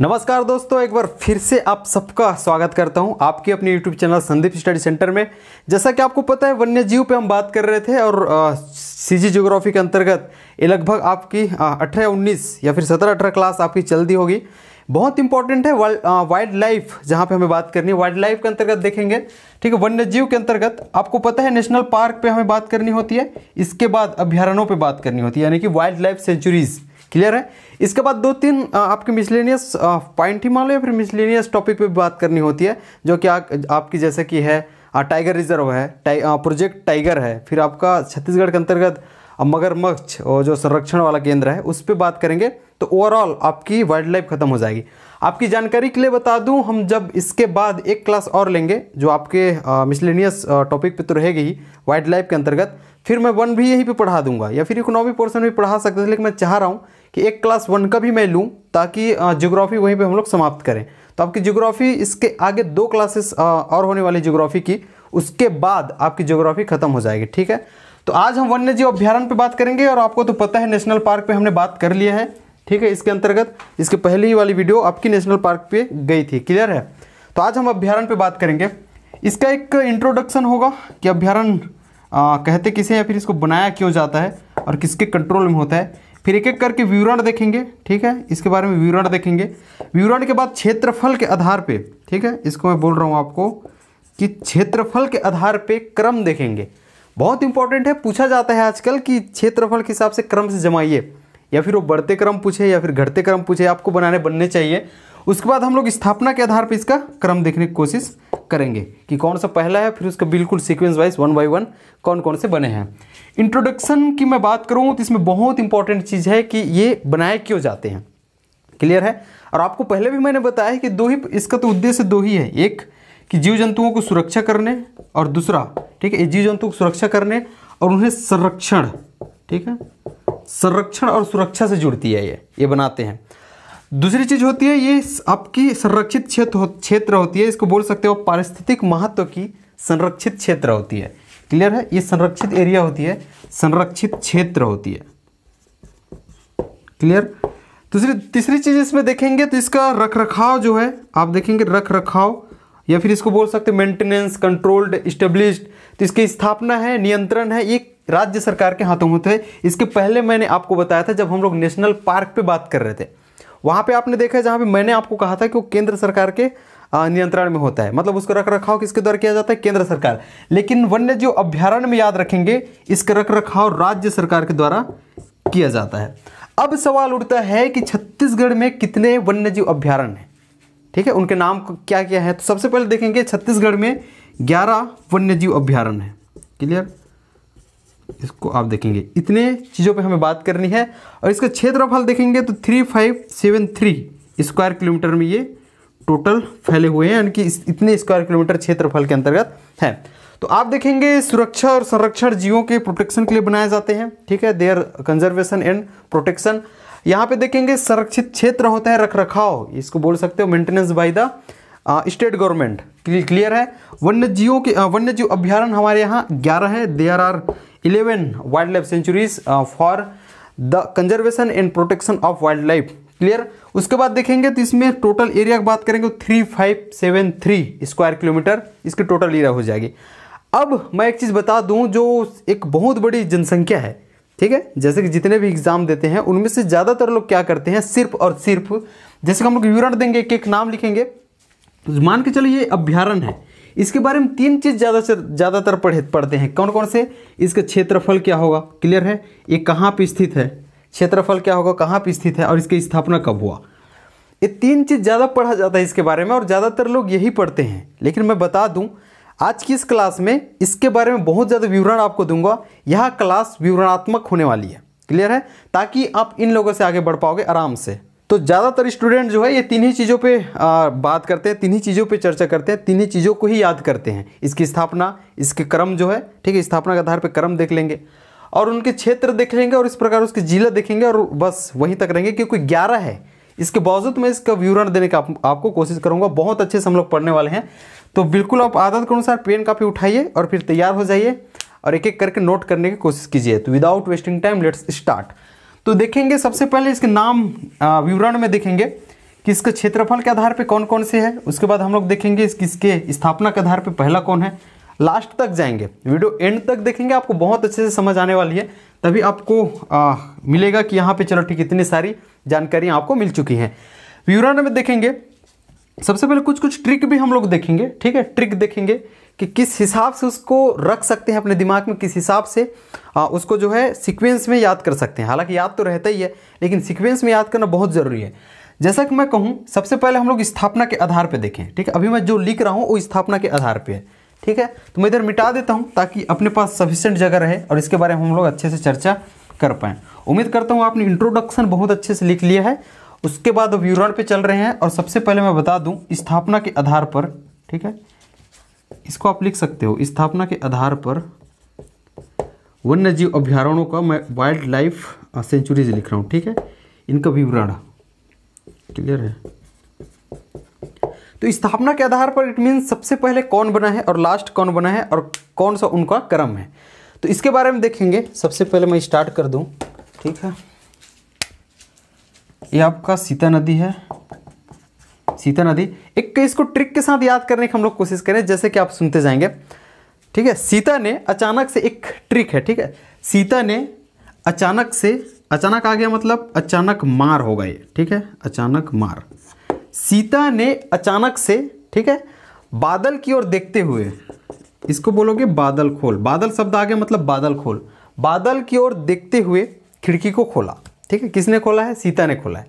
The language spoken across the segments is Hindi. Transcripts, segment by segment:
नमस्कार दोस्तों एक बार फिर से आप सबका स्वागत करता हूं आपके अपने YouTube channel Sandeep study centre में जैसा कि आपको पता है वन्य जीव पे हम बात कर रहे थे और सीजी ज्योग्राफी के अंतर्गत ये लगभग आपकी अठारह उन्नीस या फिर सत्रह अठारह क्लास आपकी चल दी होगी बहुत इंपॉर्टेंट है वाइल्ड लाइफ जहाँ पे हमें बात करनी है वाइल्ड लाइफ के अंतर्गत देखेंगे ठीक है वन्य जीव के अंतर्गत आपको पता है नेशनल पार्क पे हमें बात करनी होती है इसके बाद अभ्यारण्यों पे बात करनी होती है यानी कि वाइल्ड लाइफ सेंचुरीज़ क्लियर है इसके बाद दो तीन आपके मिसलेनियस पॉइंट ही मान लो या फिर मिसलेनियस टॉपिक पे भी बात करनी होती है जो कि आ, आपकी जैसे कि है टाइगर रिजर्व है टाइ, प्रोजेक्ट टाइगर है फिर आपका छत्तीसगढ़ के अंतर्गत मगरमच्छ और जो संरक्षण वाला केंद्र है उस पर बात करेंगे तो ओवरऑल आपकी वाइल्ड लाइफ खत्म हो जाएगी आपकी जानकारी के लिए बता दूं हम जब इसके बाद एक क्लास और लेंगे जो आपके मिसलिनियस टॉपिक पे तो रहेगी ही वाइल्ड लाइफ के अंतर्गत फिर मैं वन भी यहीं पे पढ़ा दूंगा या फिर इकोनॉमी पोर्सन भी पढ़ा सकते थे लेकिन मैं चाह रहा हूँ कि एक क्लास वन का भी मैं लूँ ताकि जियोग्राफी वहीं पर हम लोग समाप्त करें तो आपकी जियोग्राफी इसके आगे दो क्लासेस और होने वाली जियोग्राफी की उसके बाद आपकी जियोग्राफी ख़त्म हो जाएगी ठीक है तो आज हम वन्य जीव अभ्यारण पे बात करेंगे और आपको तो पता है नेशनल पार्क पे हमने बात कर लिया है ठीक है इसके अंतर्गत इसके पहले ही वाली वीडियो आपकी नेशनल पार्क पे गई थी क्लियर है तो आज हम अभ्यारण पे बात करेंगे इसका एक इंट्रोडक्शन होगा कि अभ्यारण कहते किसे या फिर इसको बनाया क्यों जाता है और किसके कंट्रोल में होता है फिर एक एक करके विवरण देखेंगे ठीक है इसके बारे में विवरण देखेंगे विवरण के बाद क्षेत्रफल के आधार पर ठीक है इसको मैं बोल रहा हूँ आपको कि क्षेत्रफल के आधार पर क्रम देखेंगे बहुत इंपॉर्टेंट है पूछा जाता है आजकल कि क्षेत्रफल के हिसाब से क्रम से जमाइए या फिर वो बढ़ते क्रम पूछे या फिर घटते क्रम पूछे आपको बनाने बनने चाहिए उसके बाद हम लोग स्थापना के आधार पर इसका क्रम देखने की कोशिश करेंगे कि कौन सा पहला है फिर उसका बिल्कुल sequence wise one by one कौन कौन से बने हैं इंट्रोडक्शन की मैं बात करूँ तो इसमें बहुत इंपॉर्टेंट चीज़ है कि ये बनाए क्यों जाते हैं क्लियर है और आपको पहले भी मैंने बताया कि दो ही इसका तो उद्देश्य दो ही है एक कि जीव जंतुओं को सुरक्षा करने और दूसरा ठीक है जीव जंतुओं को सुरक्षा करने और उन्हें संरक्षण ठीक है संरक्षण और सुरक्षा से जुड़ती है ये ये बनाते हैं दूसरी चीज़ होती है ये आपकी संरक्षित क्षेत्र क्षेत्र होती है इसको बोल सकते हो पारिस्थितिक महत्व की संरक्षित क्षेत्र होती है क्लियर है ये संरक्षित एरिया होती है संरक्षित क्षेत्र होती है क्लियर दूसरी तीसरी चीज़ इसमें देखेंगे तो इसका रख रखाव जो है आप देखेंगे रख रखाव या फिर इसको बोल सकते मेंटेनेंस कंट्रोल्ड स्टेब्लिश्ड तो इसकी स्थापना है नियंत्रण है ये राज्य सरकार के हाथों में थे तो इसके पहले मैंने आपको बताया था जब हम लोग नेशनल पार्क पे बात कर रहे थे वहाँ पे आपने देखा जहाँ पे मैंने आपको कहा था कि वो केंद्र सरकार के नियंत्रण में होता है मतलब उसका रख रखाव किसके द्वारा किया जाता है केंद्र सरकार लेकिन वन्य जीव अभ्यारण्य में याद रखेंगे इसका रख रखाव राज्य सरकार के द्वारा किया जाता है अब सवाल उठता है कि छत्तीसगढ़ में कितने वन्य जीव अभ्यारण्य हैं ठीक है उनके नाम क्या क्या है तो सबसे पहले देखेंगे छत्तीसगढ़ में ग्यारह वन्यजीव अभ्यारण्य है क्लियर इसको आप देखेंगे इतने चीज़ों पे हमें बात करनी है और इसका क्षेत्रफल देखेंगे तो three five seven three square kilometre में ये टोटल फैले हुए हैं यानी कि इतने स्क्वायर किलोमीटर क्षेत्रफल के अंतर्गत है तो आप देखेंगे सुरक्षा और संरक्षण जीवों के प्रोटेक्शन के लिए बनाए जाते हैं ठीक है देयर कंजर्वेशन एंड प्रोटेक्शन यहाँ पे देखेंगे संरक्षित क्षेत्र होता है रख रखाव इसको बोल सकते हो maintenance by the state government clear है वन्य जीवों के वन्य जीव अभ्यारण हमारे यहाँ ग्यारह है there are eleven wild life sanctuaries for the conservation and protection of wild life clear उसके बाद देखेंगे तो इसमें टोटल एरिया की बात करेंगे three five seven three square kilometre इसकी टोटल एरिया हो जाएगी अब मैं एक चीज़ बता दूं जो एक बहुत बड़ी जनसंख्या है ठीक है जैसे कि जितने भी एग्ज़ाम देते हैं उनमें से ज़्यादातर लोग क्या करते हैं सिर्फ और सिर्फ जैसे कि हम लोग विवरण देंगे एक एक नाम लिखेंगे तो मान के चलो ये अभ्यारण है इसके बारे में तीन चीज़ ज़्यादा से ज़्यादातर पढ़े पढ़ते हैं कौन कौन से इसका क्षेत्रफल क्या होगा क्लियर है ये कहाँ पर स्थित है क्षेत्रफल क्या होगा कहाँ पर स्थित है और इसकी स्थापना कब हुआ ये तीन चीज़ ज़्यादा पढ़ा जाता है इसके बारे में और ज़्यादातर लोग यही पढ़ते हैं लेकिन मैं बता दूँ आज की इस क्लास में इसके बारे में बहुत ज़्यादा विवरण आपको दूंगा यह क्लास विवरणात्मक होने वाली है क्लियर है ताकि आप इन लोगों से आगे बढ़ पाओगे आराम से तो ज़्यादातर स्टूडेंट जो है ये तीन ही चीज़ों पे आ, बात करते हैं तीन ही चीज़ों पे चर्चा करते हैं तीन ही चीज़ों को ही याद करते हैं इसकी स्थापना इसके क्रम जो है ठीक है स्थापना के आधार पे क्रम देख लेंगे और उनके क्षेत्र देख लेंगे और इस प्रकार उसके जिला देखेंगे और बस वहीं तक रहेंगे क्योंकि ग्यारह है इसके बावजूद मैं इसका विवरण देने का आप, आपको कोशिश करूँगा बहुत अच्छे से हम लोग पढ़ने वाले हैं तो बिल्कुल आप आदत के अनुसार पेन कापी उठाइए और फिर तैयार हो जाइए और एक एक करके नोट करने की कोशिश कीजिए तो without wasting time let's start तो देखेंगे सबसे पहले इसके नाम विवरण में देखेंगे कि इसका क्षेत्रफल के आधार पर कौन कौन से है उसके बाद हम लोग देखेंगे इसके स्थापना के आधार पर पहला कौन है लास्ट तक जाएंगे वीडियो एंड तक देखेंगे आपको बहुत अच्छे से समझ आने वाली है तभी आपको आ, मिलेगा कि यहाँ पे चलो ठीक इतनी सारी जानकारियाँ आपको मिल चुकी हैं विवरण में देखेंगे सबसे पहले कुछ कुछ ट्रिक भी हम लोग देखेंगे ठीक है ट्रिक देखेंगे कि किस हिसाब से उसको रख सकते हैं अपने दिमाग में किस हिसाब से आ, उसको जो है सीक्वेंस में याद कर सकते हैं हालांकि याद तो रहता ही है लेकिन सीक्वेंस में याद करना बहुत ज़रूरी है जैसा कि मैं कहूँ सबसे पहले हम लोग स्थापना के आधार पर देखें ठीक है अभी मैं जो लिख रहा हूँ वो स्थापना के आधार पर है ठीक है तो मैं इधर मिटा देता हूँ ताकि अपने पास सफिशेंट जगह रहे और इसके बारे में हम लोग अच्छे से चर्चा कर पाएँ उम्मीद करता हूँ आपने इंट्रोडक्शन बहुत अच्छे से लिख लिया है उसके बाद अब विवरण पे चल रहे हैं और सबसे पहले मैं बता दूं स्थापना के आधार पर ठीक है इसको आप लिख सकते हो स्थापना के आधार पर वन्य जीव अभ्यारण्यों का मैं वाइल्ड लाइफ सेंचुरीज लिख रहा हूँ ठीक है इनका विवरण क्लियर है तो स्थापना के आधार पर इट मीन सबसे पहले कौन बना है और लास्ट कौन बना है और कौन सा उनका क्रम है तो इसके बारे में देखेंगे सबसे पहले मैं स्टार्ट कर दूं ठीक है ये आपका सीता नदी है सीता नदी एक इसको ट्रिक के साथ याद करने की हम लोग कोशिश करें जैसे कि आप सुनते जाएंगे ठीक है सीता ने अचानक से एक ट्रिक है ठीक है सीता ने अचानक से अचानक आ गया मतलब अचानक मार होगा ये ठीक है अचानक मार सीता ने अचानक से ठीक है बादल की ओर देखते हुए इसको बोलोगे बादल खोल बादल शब्द आ गया मतलब बादल खोल बादल की ओर देखते हुए खिड़की को खोला ठीक है किसने खोला है सीता ने खोला है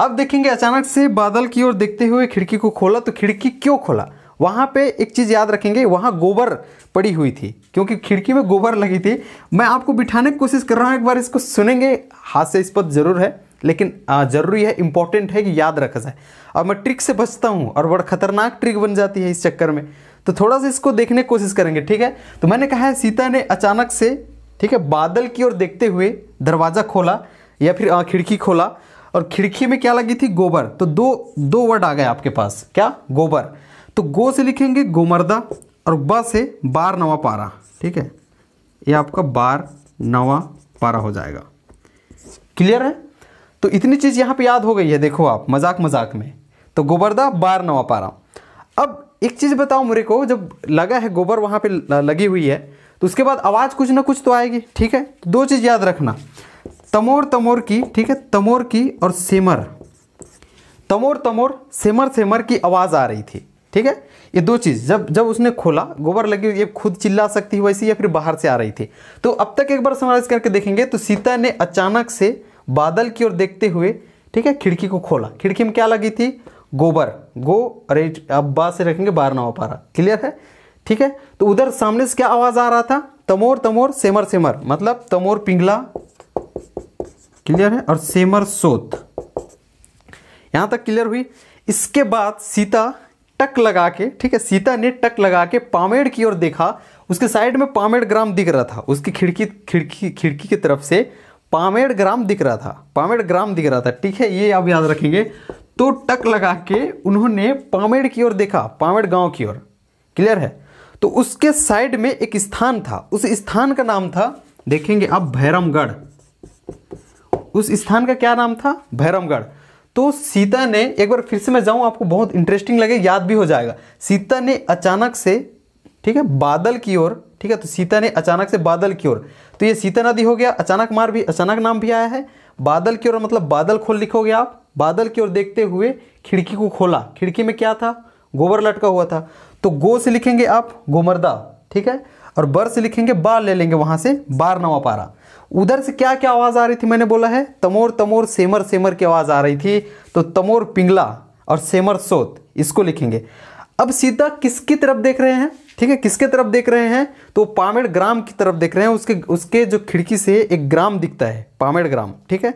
अब देखेंगे अचानक से बादल की ओर देखते हुए खिड़की को खोला तो खिड़की क्यों खोला वहाँ पे एक चीज़ याद रखेंगे वहाँ गोबर पड़ी हुई थी क्योंकि खिड़की में गोबर लगी थी मैं आपको बिठाने की कोशिश कर रहा हूँ एक बार इसको सुनेंगे हाथ से इस पर ज़रूर है लेकिन ज़रूरी है इंपॉर्टेंट है कि याद रखा जाए और मैं ट्रिक से बचता हूँ और बड़ा खतरनाक ट्रिक बन जाती है इस चक्कर में तो थोड़ा सा इसको देखने की कोशिश करेंगे ठीक है तो मैंने कहा है सीता ने अचानक से ठीक है बादल की ओर देखते हुए दरवाज़ा खोला या फिर हाँ, खिड़की खोला और खिड़की में क्या लगी थी गोबर तो दो दो वर्ड आ गए आपके पास क्या गोबर तो गो से लिखेंगे गोमर्दा और ब से बार नवा पारा ठीक है ये आपका बार नवा पारा हो जाएगा क्लियर है तो इतनी चीज़ यहां पे याद हो गई है देखो आप मजाक मजाक में तो गोबरदा बार नवा पारा अब एक चीज़ बताओ मेरे को जब लगा है गोबर वहां पे लगी हुई है तो उसके बाद आवाज़ कुछ ना कुछ तो आएगी ठीक है तो दो चीज़ याद रखना तमोर तमोर की ठीक है तमोर की और सेमर तमोर तमोर सेमर सेमर की आवाज़ आ रही थी ठीक है ये दो चीज़ जब जब उसने खोला गोबर लगी ये खुद चिल्ला सकती है वैसे या फिर बाहर से आ रही थी तो अब तक एक बार समराइज करके देखेंगे तो सीता ने अचानक से बादल की ओर देखते हुए ठीक है खिड़की को खोला खिड़की में क्या लगी थी गोबर गो अरे अब बा से रखेंगे बाहर ना हो पा रहा क्लियर है ठीक है तो उधर सामने से क्या आवाज़ आ रहा था तमोर तमोर सेमर सेमर मतलब तमोर पिंगला क्लियर है और सेमर सोत यहाँ तक क्लियर हुई इसके बाद सीता टक लगा के ठीक है सीता ने टक लगा के पामेड़ की ओर देखा उसके साइड में पामेड़ ग्राम दिख रहा था उसकी खिड़की खिड़की खिड़की की तरफ से पामेड़ ग्राम दिख रहा था पामेड़ ग्राम दिख रहा था ठीक है ये आप याद रखेंगे तो टक लगा के उन्होंने पामेड़ की ओर देखा पामेड़ गांव की ओर क्लियर है तो उसके साइड में एक स्थान था उस स्थान का नाम था देखेंगे आप भैरमगढ़ उस स्थान का क्या नाम था भैरमगढ़ तो सीता ने एक बार फिर से मैं जाऊँ आपको बहुत इंटरेस्टिंग लगे याद भी हो जाएगा सीता ने अचानक से ठीक है बादल की ओर ठीक है तो सीता ने अचानक से बादल की ओर तो ये सीता नदी हो गया अचानक मार भी अचानक नाम भी आया है बादल की ओर मतलब बादल खोल लिखोगे आप बादल की ओर देखते हुए खिड़की को खोला खिड़की में क्या था गोबर लटका हुआ था तो गो से लिखेंगे आप गोमरदा ठीक है और बर से लिखेंगे बार ले लेंगे वहाँ से बार नवा पारा उधर से क्या क्या आवाज़ आ रही थी मैंने बोला है तमोर तमोर सेमर सेमर की आवाज़ आ रही थी तो तमोर पिंगला और सेमर सोत इसको लिखेंगे अब सीधा किसकी तरफ देख रहे हैं ठीक है किसके तरफ देख रहे हैं तो पामेड़ ग्राम की तरफ देख रहे हैं उसके उसके जो खिड़की से एक ग्राम दिखता है पामेड़ ग्राम ठीक है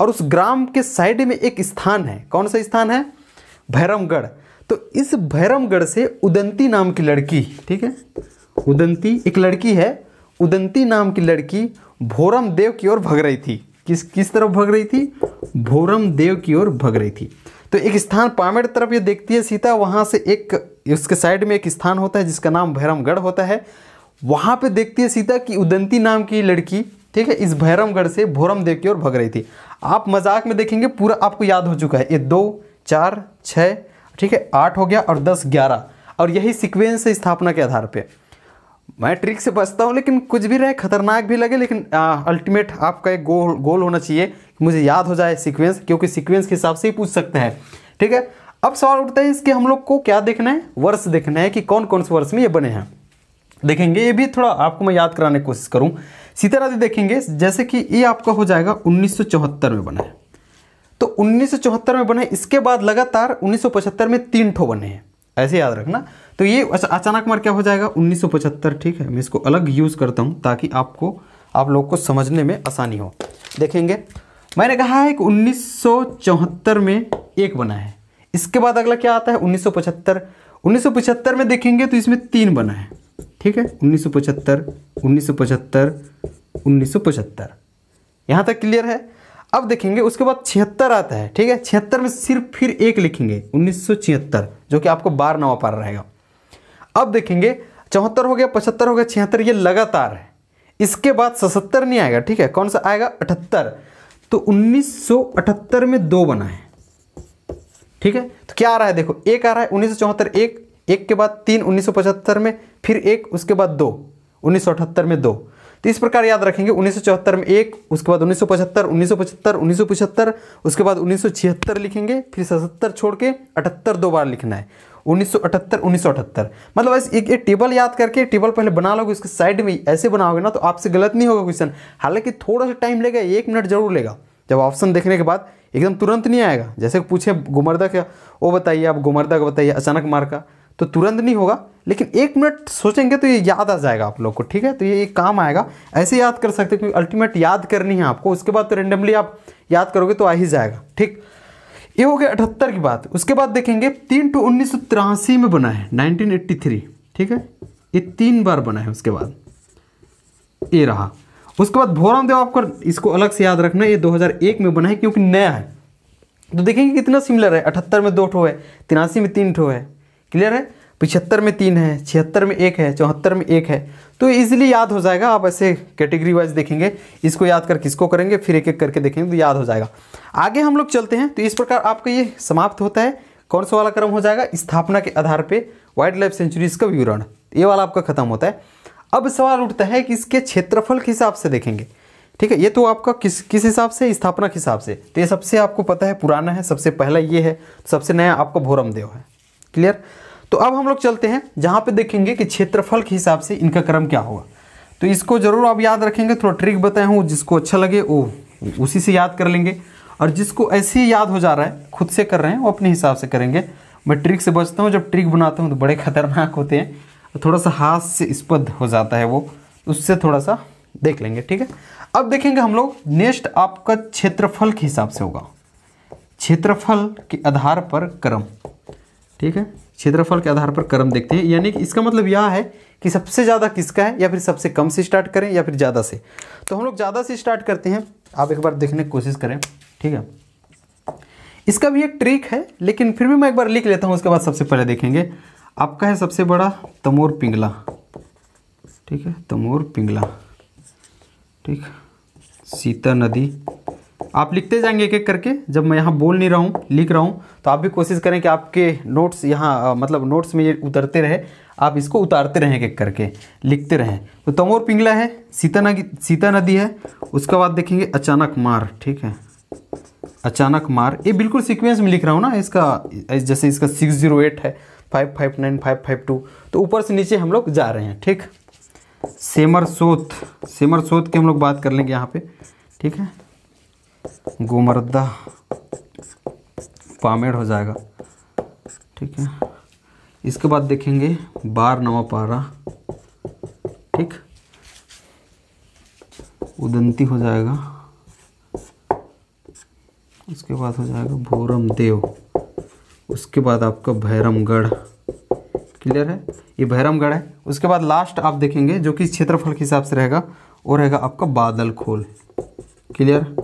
और उस ग्राम के साइड में एक स्थान है कौन सा स्थान है भैरमगढ़ तो इस भैरमगढ़ से उदंती नाम की लड़की ठीक है उदंती एक लड़की है उदंती नाम की लड़की भोरम देव की ओर भग रही थी किस किस तरफ भग रही थी भोरम देव की ओर भग रही थी तो एक स्थान पामेड़ तरफ ये देखती है सीता वहाँ से एक उसके साइड में एक स्थान होता है जिसका नाम भैरमगढ़ होता है वहाँ पे देखती है सीता कि उदंती नाम की लड़की ठीक है इस भैरमगढ़ से भोरम देव की ओर भग रही थी आप मजाक में देखेंगे पूरा आपको याद हो चुका है ये दो चार छः ठीक है आठ हो गया और दस ग्यारह और यही सिक्वेंस है स्थापना के आधार पर मैं ट्रिक से बचता हूँ लेकिन कुछ भी रहे खतरनाक भी लगे लेकिन अल्टीमेट आपका एक गोल गोल होना चाहिए कि मुझे याद हो जाए सीक्वेंस क्योंकि सीक्वेंस के हिसाब से ही पूछ सकते हैं ठीक है अब सवाल उठता है इसके हम लोग को क्या देखना है वर्ष देखना है कि कौन कौन से वर्ष में ये बने हैं देखेंगे ये भी थोड़ा आपको मैं याद कराने की कोशिश करूँ जी देखेंगे जैसे कि ये आपका हो जाएगा उन्नीस में बना है तो उन्नीस में बने इसके बाद लगातार उन्नीस में तीन ठो बने हैं ऐसे याद रखना तो ये अचानक मर क्या हो जाएगा 1975 ठीक है मैं इसको अलग यूज़ करता हूँ ताकि आपको आप लोग को समझने में आसानी हो देखेंगे मैंने कहा है कि उन्नीस में एक बना है इसके बाद अगला क्या आता है उन्नीस सौ में देखेंगे तो इसमें तीन बना है ठीक है 1975 1975 1975 यहाँ तक क्लियर है अब देखेंगे उसके बाद छिहत्तर आता है ठीक है छिहत्तर में सिर्फ फिर एक लिखेंगे उन्नीस जो कि आपको बार नवा पार रहेगा अब देखेंगे चौहत्तर हो गया पचहत्तर हो गया छिहत्तर ये लगातार है इसके बाद सतहत्तर नहीं आएगा ठीक है कौन सा आएगा अठहत्तर तो 1978 में दो बना है ठीक है तो क्या आ रहा है देखो एक आ रहा है उन्नीस एक एक के बाद तीन 1975 में फिर एक उसके बाद दो 1978 में दो तो इस प्रकार याद रखेंगे उन्नीस में एक उसके बाद उन्नीस सौ पचहत्तर उन्नीस सौ पचहत्तर उन्नीस सौ पचहत्तर उसके बाद उन्नीस सौ छिहत्तर लिखेंगे फिर सतहत्तर छोड़ के अठहत्तर दो बार लिखना है उन्नीस सौ अठहत्तर उन्नीस सौ मतलब ऐसे एक एक टेबल याद करके टेबल पहले बना लोगे उसके साइड में ऐसे बनाओगे ना तो आपसे गलत नहीं होगा क्वेश्चन हालांकि थोड़ा सा टाइम लेगा एक मिनट जरूर लेगा जब ऑप्शन देखने के बाद एकदम तुरंत नहीं आएगा जैसे पूछे गुमरदा का वो बताइए आप गुमरदा का बताइए अचानक मार का तो तुरंत नहीं होगा लेकिन एक मिनट सोचेंगे तो ये याद आ जाएगा आप लोग को ठीक है तो ये एक काम आएगा ऐसे याद कर सकते हैं क्योंकि अल्टीमेट याद करनी है आपको उसके बाद तो रेंडमली आप याद करोगे तो आ ही जाएगा ठीक ये हो गया अठहत्तर की बात उसके बाद देखेंगे तीन टू उन्नीस में बना है 1983 ठीक है ये तीन बार बना है उसके बाद ये रहा उसके बाद भोराम देव आपको इसको अलग से याद रखना ये दो में बना है क्योंकि नया है तो देखेंगे कितना सिमिलर है अठहत्तर में दो ठो है तिरासी में तीन ठो है क्लियर है पिछहत्तर में तीन है छिहत्तर में एक है चौहत्तर में एक है तो इजीली याद हो जाएगा आप ऐसे कैटेगरी वाइज देखेंगे इसको याद कर किसको करेंगे फिर एक एक करके देखेंगे तो याद हो जाएगा आगे हम लोग चलते हैं तो इस प्रकार आपका ये समाप्त होता है कौन सा वाला क्रम हो जाएगा स्थापना के आधार पर वाइल्ड लाइफ सेंचुरीज का विवरण ये वाला आपका खत्म होता है अब सवाल उठता है कि इसके क्षेत्रफल के हिसाब से देखेंगे ठीक है ये तो आपका किस किस हिसाब से स्थापना के हिसाब से तो ये सबसे आपको पता है पुराना है सबसे पहला ये है सबसे नया आपका भोरम देव है क्लियर तो अब हम लोग चलते हैं जहाँ पे देखेंगे कि क्षेत्रफल के हिसाब से इनका क्रम क्या होगा तो इसको जरूर आप याद रखेंगे थोड़ा ट्रिक बताए हूँ जिसको अच्छा लगे वो उसी से याद कर लेंगे और जिसको ऐसे ही याद हो जा रहा है खुद से कर रहे हैं वो अपने हिसाब से करेंगे मैं ट्रिक से बचता हूँ जब ट्रिक बनाता हूँ तो बड़े खतरनाक होते हैं थोड़ा सा हाथ से स्पद हो जाता है वो उससे थोड़ा सा देख लेंगे ठीक है अब देखेंगे हम लोग नेक्स्ट आपका क्षेत्रफल के हिसाब से होगा क्षेत्रफल के आधार पर क्रम ठीक है क्षेत्रफल के आधार पर क्रम देखते हैं यानी कि इसका मतलब यह है कि सबसे ज़्यादा किसका है या फिर सबसे कम से स्टार्ट करें या फिर ज़्यादा से तो हम लोग ज़्यादा से स्टार्ट करते हैं आप एक बार देखने की कोशिश करें ठीक है इसका भी एक ट्रिक है लेकिन फिर भी मैं एक बार लिख लेता हूँ उसके बाद सबसे पहले देखेंगे आपका है सबसे बड़ा तमोर पिंगला ठीक है तमोर पिंगला ठीक सीता नदी आप लिखते जाएंगे एक एक करके जब मैं यहाँ बोल नहीं रहा हूँ लिख रहा हूँ तो आप भी कोशिश करें कि आपके नोट्स यहाँ मतलब नोट्स में ये उतरते रहे आप इसको उतारते रहें एक करके लिखते रहें तो तमोर पिंगला है सीता नदी सीता नदी है उसके बाद देखेंगे अचानक मार ठीक है अचानक मार ये बिल्कुल सीक्वेंस में लिख रहा हूँ ना इसका जैसे इसका सिक्स जीरो एट है five five nine five five two तो ऊपर से नीचे हम लोग जा रहे हैं ठीक सेमर सोत सेमर सोत की हम लोग बात कर लेंगे यहाँ पे ठीक है गोमरदा फॉर्मेट हो जाएगा ठीक है इसके बाद देखेंगे बार नवा पारा ठीक उदंती हो जाएगा उसके बाद हो जाएगा भोरम देव उसके बाद आपका भैरमगढ़ क्लियर है ये भैरमगढ़ है उसके बाद लास्ट आप देखेंगे जो कि क्षेत्रफल के हिसाब से रहेगा वो रहेगा आपका बादल खोल क्लियर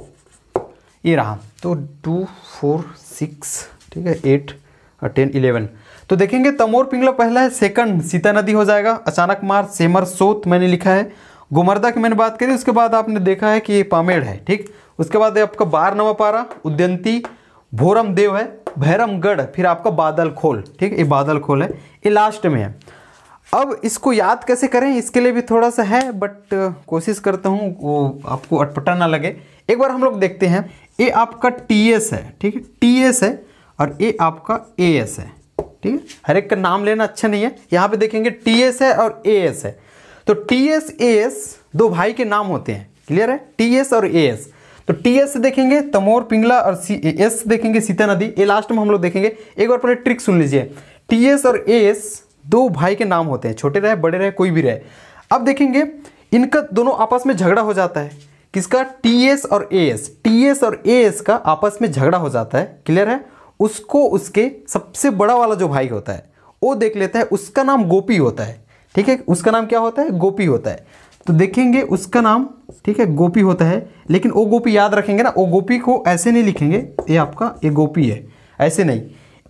ये रहा तो टू फोर सिक्स ठीक है एट और टेन इलेवन तो देखेंगे तमोर पिंगला पहला है सेकंड सीता नदी हो जाएगा अचानक मार सेमर सोत मैंने लिखा है गुमरदा की मैंने बात करी उसके बाद आपने देखा है कि ये पामेड़ है ठीक उसके बाद आपका बार नवापारा उद्यंती भोरम देव है भैरमगढ़ फिर आपका बादल खोल ठीक ये बादल खोल है ये लास्ट में है अब इसको याद कैसे करें इसके लिए भी थोड़ा सा है बट कोशिश करता हूँ वो आपको अटपटा ना लगे एक बार हम लोग देखते हैं ए आपका टी एस है ठीक है टी एस है और ए आपका ए एस है ठीक है हर एक का नाम लेना अच्छा नहीं है यहाँ पे देखेंगे टी एस है और ए एस है तो टी एस ए एस दो भाई के नाम होते हैं क्लियर है टी एस और ए एस तो टी एस देखेंगे तमोर पिंगला और सी एस देखेंगे सीता नदी ये लास्ट में हम लोग देखेंगे एक बार पहले ट्रिक सुन लीजिए टी एस और ए एस दो भाई के नाम होते हैं छोटे रहे बड़े रहे कोई भी रहे अब देखेंगे इनका दोनों आपस में झगड़ा हो जाता है किसका टी एस और ए एस टी एस और ए एस का आपस में झगड़ा हो जाता है क्लियर है उसको उसके सबसे बड़ा वाला जो भाई होता है वो देख लेता है उसका नाम गोपी होता है ठीक है उसका नाम क्या होता है गोपी होता है तो देखेंगे उसका नाम ठीक है गोपी होता है लेकिन वो गोपी याद रखेंगे ना वो गोपी को ऐसे नहीं लिखेंगे ये आपका ये गोपी है ऐसे नहीं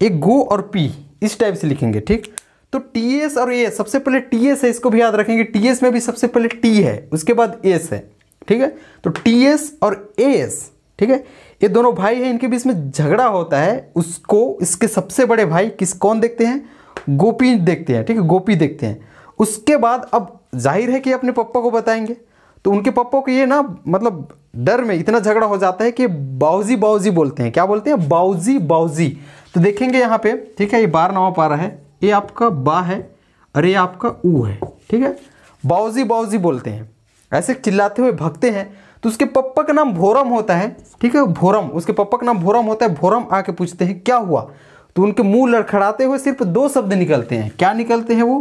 एक गो और पी इस टाइप से लिखेंगे ठीक तो टी एस और ए सबसे पहले टी एस है इसको भी याद रखेंगे टी एस में भी सबसे पहले टी है उसके बाद एस है ठीक है तो टी एस और ए एस ठीक है ये दोनों भाई हैं इनके बीच में झगड़ा होता है उसको इसके सबसे बड़े भाई किस कौन देखते हैं गोपी देखते हैं ठीक है गोपी देखते हैं उसके बाद अब जाहिर है कि अपने पप्पा को बताएंगे तो उनके पप्पा को ये ना मतलब डर में इतना झगड़ा हो जाता है कि बाउजी बाउजी बोलते हैं क्या बोलते हैं बाउजी बाउजी तो देखेंगे यहाँ पे ठीक है ये बार नावा पा रहा है ये आपका बा है और ये आपका ऊ है ठीक है बाउजी बाउजी बोलते हैं ऐसे चिल्लाते हुए भगते हैं तो उसके पप्पा का नाम भोरम होता है ठीक है भोरम उसके पप्पा का नाम भोरम होता है भोरम आके पूछते हैं क्या हुआ तो उनके मुंह लड़खड़ाते हुए सिर्फ दो शब्द निकलते हैं क्या निकलते हैं वो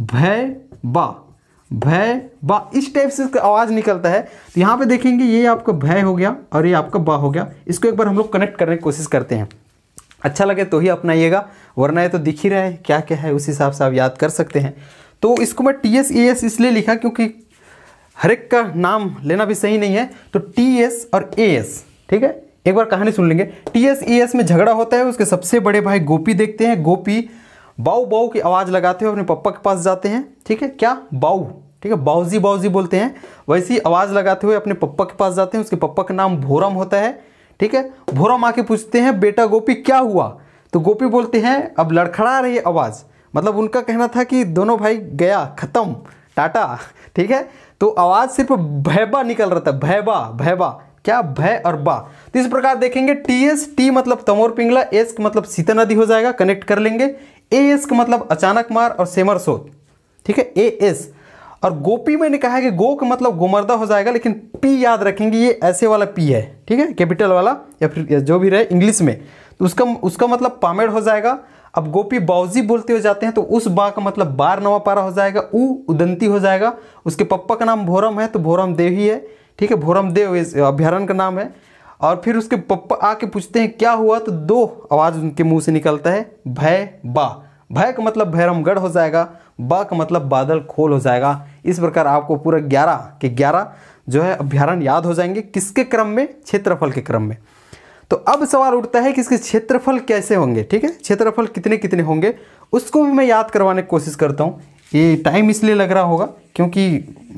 भय बा भय बा इस टाइप से इसका आवाज़ निकलता है तो यहाँ पे देखेंगे ये आपका भय हो गया और ये आपका बा हो गया इसको एक बार हम लोग कनेक्ट करने की कोशिश करते हैं अच्छा लगे तो ही अपनाइएगा वरना ये तो दिख ही रहा है क्या क्या है उस हिसाब से आप याद कर सकते हैं तो इसको मैं टी एस ई एस इसलिए लिखा क्योंकि हर एक का नाम लेना भी सही नहीं है तो टी एस और ए एस ठीक है एक बार कहानी सुन लेंगे टी एस ए एस में झगड़ा होता है उसके सबसे बड़े भाई गोपी देखते हैं गोपी बाऊ बाऊ की आवाज़ लगाते हुए अपने पप्पा के पास जाते हैं ठीक है क्या बाऊ ठीक है बाऊजी बाऊजी बोलते हैं वैसी आवाज़ लगाते हुए अपने पप्पा के पास जाते हैं उसके पप्पा का नाम भोरम होता है ठीक है भोरम आके पूछते हैं बेटा गोपी क्या हुआ तो गोपी बोलते हैं अब लड़खड़ा रही आवाज़ मतलब उनका कहना था कि दोनों भाई गया ख़त्म टाटा ठीक है तो आवाज़ सिर्फ भैबा निकल रहा था भैबा भैबा क्या भय और बा तो इस प्रकार देखेंगे टी एस टी मतलब तमोर पिंगला एस मतलब सीता नदी हो जाएगा कनेक्ट कर लेंगे ए एस का मतलब अचानक मार और सेमर सोत ठीक है ए एस और गोपी मैंने कहा है कि गो का मतलब गोमर्दा हो जाएगा लेकिन पी याद रखेंगे ये ऐसे वाला पी है ठीक है कैपिटल वाला या फिर जो भी रहे इंग्लिश में तो उसका उसका मतलब पामेड हो जाएगा अब गोपी बाउजी बोलते हुए जाते हैं तो उस बा का मतलब बार नवा पारा हो जाएगा ऊ उदंती हो जाएगा उसके पप्पा का नाम भोरम है तो भोरम देव ही है ठीक है भोरम देव अभ्यारण का नाम है और फिर उसके पप्पा आके पूछते हैं क्या हुआ तो दो आवाज़ उनके मुंह से निकलता है भय बा भय का मतलब भैरमगढ़ हो जाएगा बा का मतलब बादल खोल हो जाएगा इस प्रकार आपको पूरा ग्यारह के ग्यारह जो है अभ्यारण याद हो जाएंगे किसके क्रम में क्षेत्रफल के क्रम में तो अब सवाल उठता है कि इसके क्षेत्रफल कैसे होंगे ठीक है क्षेत्रफल कितने कितने होंगे उसको भी मैं याद करवाने की कोशिश करता हूँ ये टाइम इसलिए लग रहा होगा क्योंकि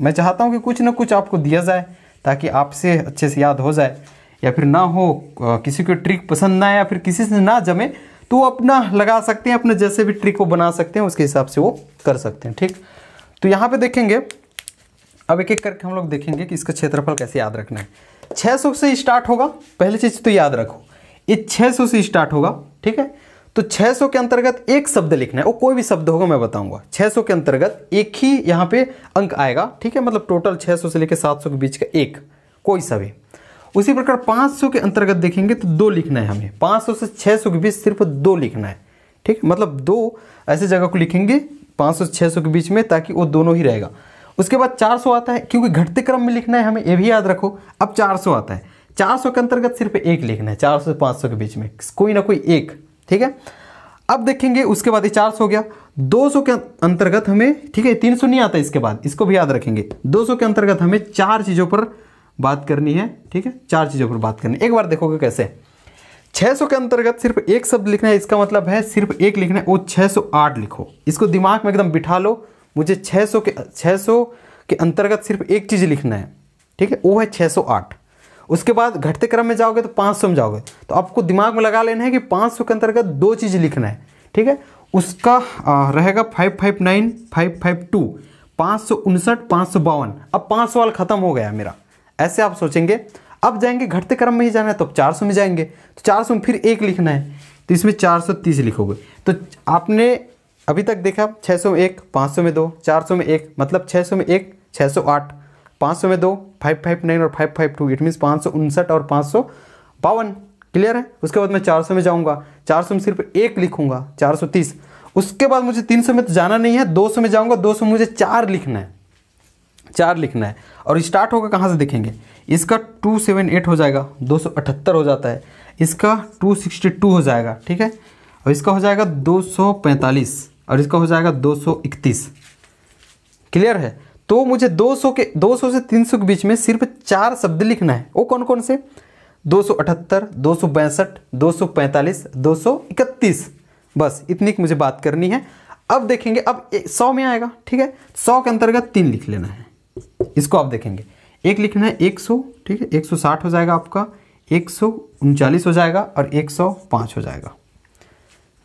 मैं चाहता हूँ कि कुछ ना कुछ आपको दिया जाए ताकि आपसे अच्छे से याद हो जाए या फिर ना हो किसी को ट्रिक पसंद ना आए या फिर किसी से ना जमे तो वो अपना लगा सकते हैं अपने जैसे भी ट्रिक को बना सकते हैं उसके हिसाब से वो कर सकते हैं ठीक तो यहाँ पे देखेंगे अब एक एक करके हम लोग देखेंगे कि इसका क्षेत्रफल कैसे याद रखना है 600 से स्टार्ट होगा पहली चीज़ तो याद रखो ये 600 से स्टार्ट होगा ठीक है तो 600 के अंतर्गत एक शब्द लिखना है वो कोई भी शब्द होगा मैं बताऊंगा 600 के अंतर्गत एक ही यहाँ पे अंक आएगा ठीक है मतलब टोटल 600 से लेकर 700 के बीच का एक कोई सा भी उसी प्रकार 500 के अंतर्गत देखेंगे तो दो लिखना है हमें 500 से 600 के बीच सिर्फ दो लिखना है ठीक मतलब दो ऐसे जगह को लिखेंगे सौ से सौ के बीच में ताकि वो दोनों ही रहेगा उसके बाद 400 आता है क्योंकि घटते क्रम में लिखना है हमें ये भी याद रखो अब 400 आता है 400 के अंतर्गत सिर्फ एक लिखना है 400 से 500 के बीच में कोई ना कोई एक ठीक है अब देखेंगे उसके बाद ये 400 हो गया 200 के अंतर्गत हमें ठीक है 300 नहीं आता इसके बाद इसको भी याद रखेंगे 200 के अंतर्गत हमें चार चीज़ों पर बात करनी है ठीक है चार चीज़ों पर बात करनी एक बार देखोगे कैसे सौ के अंतर्गत सिर्फ एक शब्द लिखना है इसका मतलब है सिर्फ एक लिखना है वो आठ लिखो इसको दिमाग में एकदम बिठा लो मुझे 600 के 600 के अंतर्गत सिर्फ एक चीज़ लिखना है ठीक है वो है 608 उसके बाद घटते क्रम में जाओगे तो 500 में जाओगे तो आपको दिमाग में लगा लेना है कि 500 के अंतर्गत दो चीज़ लिखना है ठीक है उसका रहेगा five five nine five five two पाँच सौ उनसठ पाँच सौ बावन अब पाँच सौ वाला ख़त्म हो गया मेरा ऐसे आप सोचेंगे अब जाएंगे घटते क्रम में ही जाना है तो अब चार सौ में जाएंगे तो चार सौ में फिर एक लिखना है तो इसमें चार सौ तीस लिखोगे तो आपने अभी तक देखा छः सौ में एक पाँच सौ में दो चार सौ में एक मतलब छः सौ में एक छः सौ आठ पाँच सौ में दो फाइव फाइव नाइन और five five two it means पाँच सौ उनसठ और पाँच सौ बावन क्लियर है उसके बाद मैं चार सौ में जाऊँगा चार सौ में सिर्फ एक लिखूँगा चार सौ तीस उसके बाद मुझे तीन सौ में तो जाना नहीं है दो सौ में जाऊँगा दो सौ मुझे चार लिखना है चार लिखना है और स्टार्ट होगा कहाँ से देखेंगे इसका टू सेवन एट हो जाएगा दो सौ अठहत्तर हो जाता है इसका टू सिक्सटी टू हो जाएगा ठीक है और इसका हो जाएगा दो सौ पैंतालीस और इसका हो जाएगा 231 क्लियर है तो मुझे 200 के 200 से 300 के बीच में सिर्फ चार शब्द लिखना है वो कौन कौन से दो सौ अठहत्तर दो सौ पैंसठ दो सौ पैंतालीस दो सौ इकतीस बस इतनी की मुझे बात करनी है अब देखेंगे अब सौ में आएगा ठीक है सौ के अंतर्गत तीन लिख लेना है इसको आप देखेंगे एक लिखना है एक सौ ठीक है एक सौ साठ हो जाएगा आपका एक सौ उनचालीस हो जाएगा और एक सौ पाँच हो जाएगा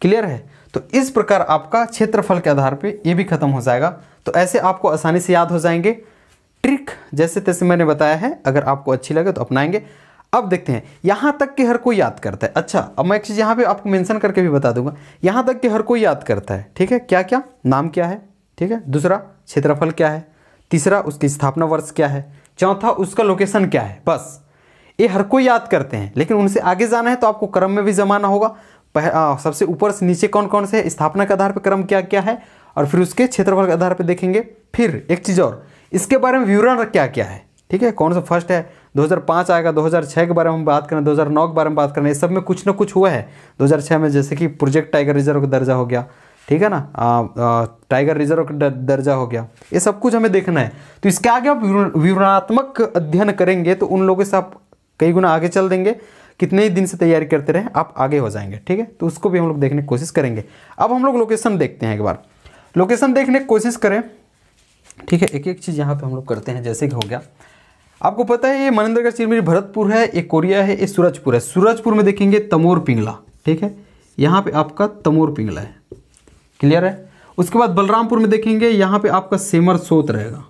क्लियर है तो इस प्रकार आपका क्षेत्रफल के आधार पे ये भी खत्म हो जाएगा तो ऐसे आपको आसानी से याद हो जाएंगे ट्रिक जैसे तैसे मैंने बताया है अगर आपको अच्छी लगे तो अपनाएंगे अब देखते हैं यहाँ तक कि हर कोई याद करता है अच्छा अब मैं एक चीज़ यहाँ पे आपको मैंसन करके भी बता दूंगा यहाँ तक कि हर कोई याद करता है ठीक है क्या क्या नाम क्या है ठीक है दूसरा क्षेत्रफल क्या है तीसरा उसकी स्थापना वर्ष क्या है चौथा उसका लोकेशन क्या है बस ये हर कोई याद करते हैं लेकिन उनसे आगे जाना है तो आपको क्रम में भी जमाना होगा पह, आ, सबसे ऊपर से नीचे कौन कौन से स्थापना के आधार पर क्रम क्या क्या है और फिर उसके क्षेत्रफल के आधार पर देखेंगे फिर एक चीज़ और इसके बारे में विवरण क्या क्या है ठीक है कौन सा फर्स्ट है 2005 आएगा 2006 के बारे में हम बात करें 2009 के बारे में बात करें इस सब में कुछ ना कुछ हुआ है 2006 में जैसे कि प्रोजेक्ट टाइगर रिजर्व का दर्जा हो गया ठीक है ना आ, आ, टाइगर रिजर्व का दर्जा हो गया ये सब कुछ हमें देखना है तो इसके आगे आप विवरणात्मक अध्ययन करेंगे तो उन लोगों से आप कई गुना आगे चल देंगे कितने ही दिन से तैयारी करते रहे आप आगे हो जाएंगे ठीक है तो उसको भी हम लोग देखने की कोशिश करेंगे अब हम लोग लोकेशन देखते हैं एक बार लोकेशन देखने की कोशिश करें ठीक है एक एक चीज़ यहाँ पे हम लोग करते हैं जैसे कि हो गया आपको पता है ये मनिंद्रगढ़ चिरमिरी भरतपुर है ये कोरिया है ये सूरजपुर है सूरजपुर में देखेंगे तमोर पिंगला ठीक है यहाँ पे आपका तमोर पिंगला है क्लियर है उसके बाद बलरामपुर में देखेंगे यहाँ पे आपका सेमर सोत रहेगा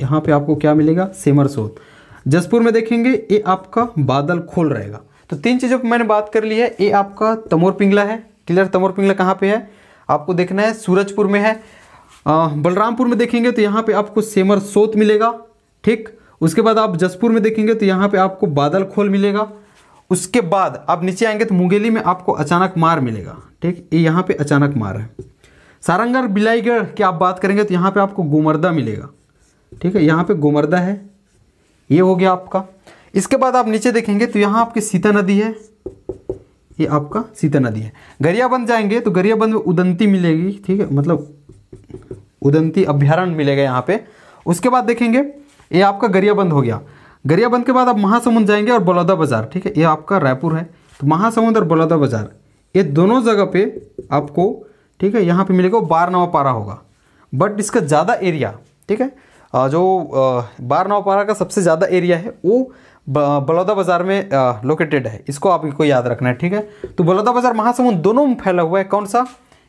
यहाँ पे आपको क्या मिलेगा सेमर सोत जसपुर में देखेंगे ये आपका बादल खोल रहेगा तो तीन चीज़ों पर मैंने बात कर ली है ये आपका तमोर पिंगला है क्लियर तमोर पिंगला कहाँ पे है आपको देखना है सूरजपुर में है बलरामपुर में देखेंगे तो यहाँ पे आपको सेमर सोत मिलेगा ठीक उसके बाद आप जसपुर में देखेंगे तो यहाँ पे आपको बादल खोल मिलेगा उसके बाद आप नीचे आएंगे तो मुंगेली में आपको अचानक मार मिलेगा ठीक ये यहाँ पे अचानक मार है सारंगढ़ बिलाईगढ़ की आप बात करेंगे तो यहाँ पे आपको गोमर्दा मिलेगा ठीक है यहाँ पे गोमर्दा है ये हो गया आपका इसके बाद आप नीचे देखेंगे तो यहाँ आपकी सीता नदी है ये आपका सीता नदी है गरियाबंद जाएंगे तो गरियाबंद में उदंती मिलेगी ठीक है मतलब उदंती अभ्यारण्य मिलेगा यहाँ पे उसके बाद देखेंगे ये आपका गरियाबंद हो गया गरियाबंद के बाद आप महासमुंद जाएंगे और बलौदा बाजार ठीक है ये आपका रायपुर है तो महासमुंद और बलौदा बाजार ये दोनों जगह पे आपको ठीक है यहाँ पे मिलेगा बारनवा पारा होगा बट इसका ज़्यादा एरिया ठीक है जो बार नौपारा का सबसे ज़्यादा एरिया है वो बलौदा बाज़ार में लोकेटेड है इसको आपको याद रखना है ठीक है तो बलौदा बाज़ार महासमुंद दोनों में फैला हुआ है कौन सा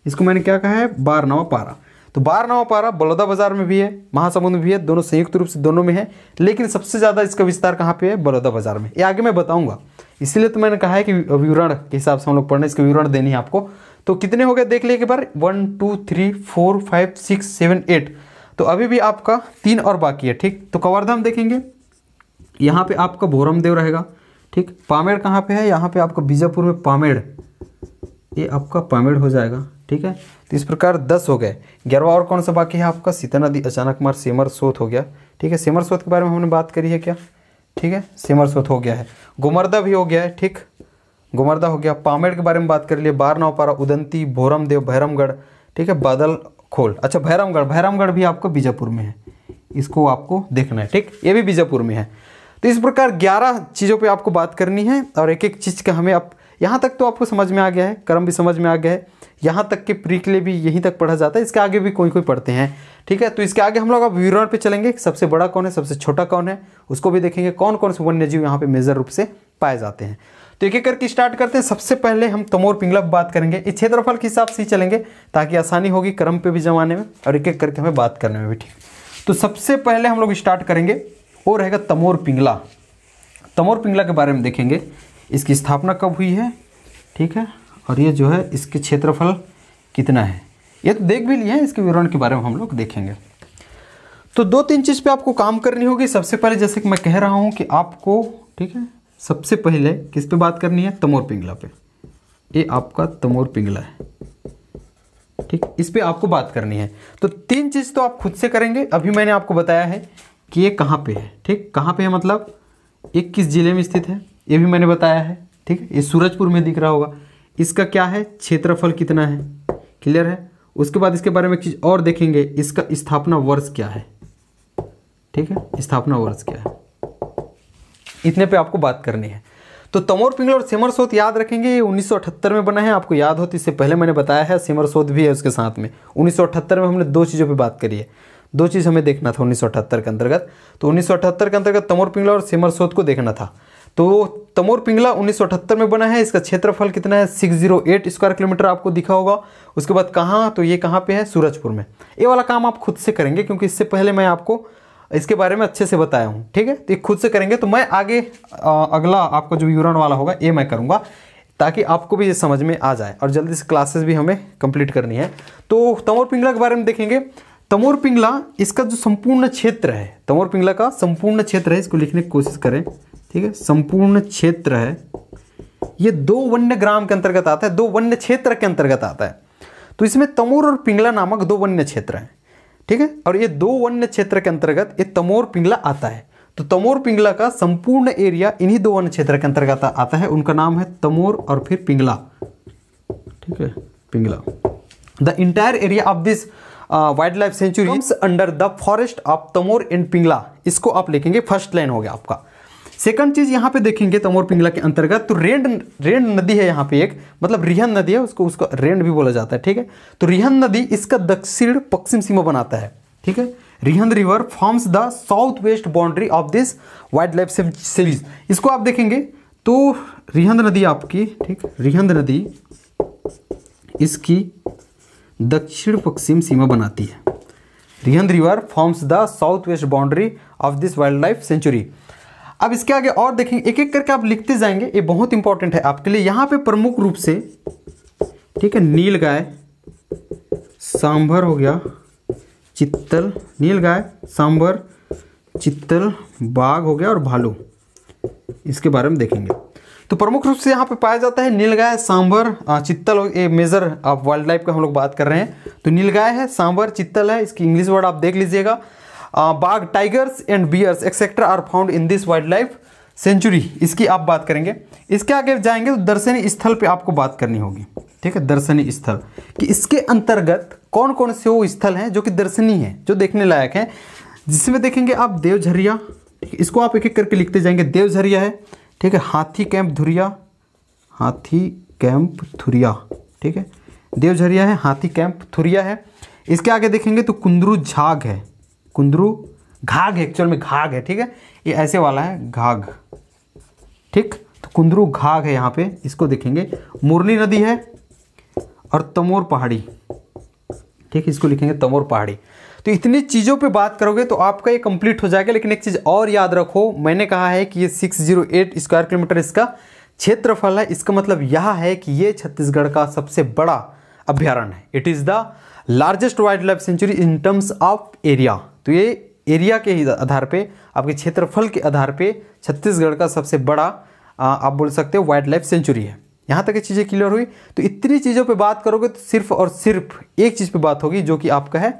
इसको मैंने क्या कहा है बार नवापारा तो बार नवापारा बलौदा बाज़ार में भी है महासमुंद में भी है दोनों संयुक्त रूप से दोनों में है लेकिन सबसे ज़्यादा इसका विस्तार कहाँ पर है बलौदा बाज़ार में ये आगे मैं बताऊँगा इसलिए तो मैंने कहा है कि विवरण के हिसाब से हम लोग पढ़ने इसके विवरण देनी है आपको तो कितने हो गए देख लिए एक बार one two three four five six seven eight तो अभी भी आपका तीन और बाकी है ठीक तो कवर्धम देखेंगे यहाँ पे आपका भोरमदेव रहेगा ठीक पामेड़ कहाँ पे है यहाँ पे आपका बीजापुर में पामेड़ ये आपका पामेड़ हो जाएगा ठीक है तो इस प्रकार दस हो गए ग्यारहवा और कौन सा बाकी है आपका सीता नदी अचानक मार सेमर सोत हो गया ठीक है सेमर सोत के बारे में हमने बात करी है क्या ठीक है सेमर सोत हो गया है गुमरदा भी हो गया है ठीक गुमरदा हो गया पामेड़ के बारे में बात कर लिए नौपारा उदंती भोरमदेव भैरमगढ़ ठीक है बादल खोल अच्छा भैरमगढ़ भैरमगढ़ भी आपको बीजापुर में है इसको आपको देखना है ठीक ये भी बीजापुर में है तो इस प्रकार ग्यारह चीज़ों पे आपको बात करनी है और एक एक चीज़ का हमें आप यहाँ तक तो आपको समझ में आ गया है कर्म भी समझ में आ गया है यहाँ तक के प्री के लिए भी यहीं तक पढ़ा जाता है इसके आगे भी कोई कोई पढ़ते हैं ठीक है तो इसके आगे हम लोग अब विवरण पे चलेंगे सबसे बड़ा कौन है सबसे छोटा कौन है उसको भी देखेंगे कौन कौन से वन्य जीव यहाँ पे मेजर रूप से पाए जाते हैं तो एक एक करके स्टार्ट करते हैं सबसे पहले हम तमोर पिंगला बात करेंगे इस क्षेत्रफल के हिसाब से ही चलेंगे ताकि आसानी होगी क्रम पे भी जमाने में और एक एक करके हमें बात करने में भी ठीक तो सबसे पहले हम लोग स्टार्ट करेंगे वो रहेगा तमोर पिंगला तमोर पिंगला के बारे में देखेंगे इसकी स्थापना कब हुई है ठीक है और ये जो है इसके क्षेत्रफल कितना है ये तो देख भी लिए हैं इसके विवरण के बारे में हम लोग देखेंगे तो दो तीन चीज़ पे आपको काम करनी होगी सबसे पहले जैसे कि मैं कह रहा हूँ कि आपको ठीक है सबसे पहले किस पे बात करनी है तमोर पिंगला पे ये आपका तमोर पिंगला है ठीक इस पे आपको बात करनी है तो तीन चीज़ तो आप खुद से करेंगे अभी मैंने आपको बताया है कि ये कहाँ पे है ठीक कहाँ पे है मतलब ये किस जिले में स्थित है ये भी मैंने बताया है ठीक ये सूरजपुर में दिख रहा होगा इसका क्या है क्षेत्रफल कितना है क्लियर है उसके बाद इसके बारे में एक चीज़ और देखेंगे इसका स्थापना वर्ष क्या है ठीक है स्थापना वर्ष क्या है इतने पे आपको बात करनी है तो तमोर पिंगल और सिमर सोत याद रखेंगे ये 1978 में बना है आपको याद हो तो इससे पहले मैंने बताया है सिमर सोत भी है उसके साथ में 1978 में हमने दो चीज़ों पे बात करी है दो चीज़ हमें देखना था उन्नीस के अंतर्गत तो उन्नीस के अंतर्गत तमोर पिंगला और सिमर सोत को देखना था तो तमोर पिंगला उन्नीस में बना है इसका क्षेत्रफल कितना है 608 स्क्वायर किलोमीटर आपको दिखा होगा उसके बाद कहाँ तो ये कहाँ पे है सूरजपुर में ये वाला काम आप खुद से करेंगे क्योंकि इससे पहले मैं आपको इसके बारे में अच्छे से बताया हूँ ठीक है तो ये खुद से करेंगे तो मैं आगे आ, अगला आपको जो यूरन वाला होगा ये मैं करूँगा ताकि आपको भी ये समझ में आ जाए और जल्दी से क्लासेस भी हमें कंप्लीट करनी है तो तमोर पिंगला के बारे में देखेंगे तमोर पिंगला इसका जो संपूर्ण क्षेत्र है तमोर पिंगला का संपूर्ण क्षेत्र है इसको लिखने की कोशिश करें ठीक है संपूर्ण क्षेत्र है ये दो वन्य ग्राम के अंतर्गत आता है दो वन्य क्षेत्र के अंतर्गत आता है तो इसमें तमोर और पिंगला नामक दो वन्य क्षेत्र हैं ठीक है और ये दो वन्य क्षेत्र के अंतर्गत ये तमोर पिंगला आता है तो तमोर पिंगला का संपूर्ण एरिया इन्हीं दो वन्य क्षेत्र के अंतर्गत आता है उनका नाम है तमोर और फिर पिंगला ठीक है Pingla the entire area of this wild life sanctuary under the forest of Tamor and Pingla इसको आप लिखेंगे फर्स्ट लाइन हो गया आपका सेकंड चीज़ यहाँ पे देखेंगे तमोर पिंगला के अंतर्गत तो रेंड रेंड नदी है यहाँ पे एक मतलब रिहन नदी है उसको उसको रेंड भी बोला जाता है ठीक है तो रिहन नदी इसका दक्षिण पश्चिम सीमा बनाता है ठीक है Rihand river forms the south west boundary of this wild life series इसको आप देखेंगे तो रिहंद नदी आपकी ठीक रिहंद नदी इसकी दक्षिण पश्चिम सीमा बनाती है Rihand river forms the south west boundary of this wild life sanctuary अब इसके आगे और देखेंगे एक एक करके आप लिखते जाएंगे ये बहुत इंपॉर्टेंट है आपके लिए यहां पे प्रमुख रूप से ठीक है नील गाय सांभर हो गया चित्तल नील गाय सांभर चित्तल बाघ हो गया और भालू इसके बारे में देखेंगे तो प्रमुख रूप से यहाँ पे पाया जाता है नीलगाय सांभर चित्तल ये मेजर आप वाइल्ड लाइफ का हम लोग बात कर रहे हैं तो नीलगाय है सांभर चित्तल है इसकी इंग्लिश वर्ड आप देख लीजिएगा Uh, बाघ tigers and bears etcetera are found in this wild life sanctuary इसकी आप बात करेंगे इसके आगे जाएंगे तो दर्शनीय स्थल पे आपको बात करनी होगी ठीक है दर्शनीय स्थल कि इसके अंतर्गत कौन कौन से वो स्थल हैं जो कि दर्शनीय हैं जो देखने लायक हैं जिसमें देखेंगे आप देवझरिया इसको आप एक एक करके लिखते जाएंगे देवझरिया है ठीक है हाथी कैंप धुरिया हाथी कैंप थुरिया ठीक है देवझरिया है हाथी कैंप थुरिया है इसके आगे देखेंगे तो कुंदरू झाग है कुंदरू घाघ एक्चुअल में घाघ है ठीक है ये ऐसे वाला है घाघ ठीक तो कुंदरू घाघ है यहाँ पे इसको देखेंगे मुरली नदी है और तमोर पहाड़ी ठीक है इसको लिखेंगे तमोर पहाड़ी तो इतनी चीज़ों पे बात करोगे तो आपका ये कंप्लीट हो जाएगा लेकिन एक चीज़ और याद रखो मैंने कहा है कि ये 608 स्क्वायर किलोमीटर इसका क्षेत्रफल है इसका मतलब यह है कि ये छत्तीसगढ़ का सबसे बड़ा अभ्यारण्य है it is the largest wild life sanctuary in terms of area तो ये एरिया के ही आधार पे आपके क्षेत्रफल के आधार पे छत्तीसगढ़ का सबसे बड़ा आप बोल सकते हो वाइल्ड लाइफ सेंचुरी है यहाँ तक ये चीज़ें क्लियर हुई तो इतनी चीज़ों पे बात करोगे तो सिर्फ और सिर्फ एक चीज़ पे बात होगी जो कि आपका है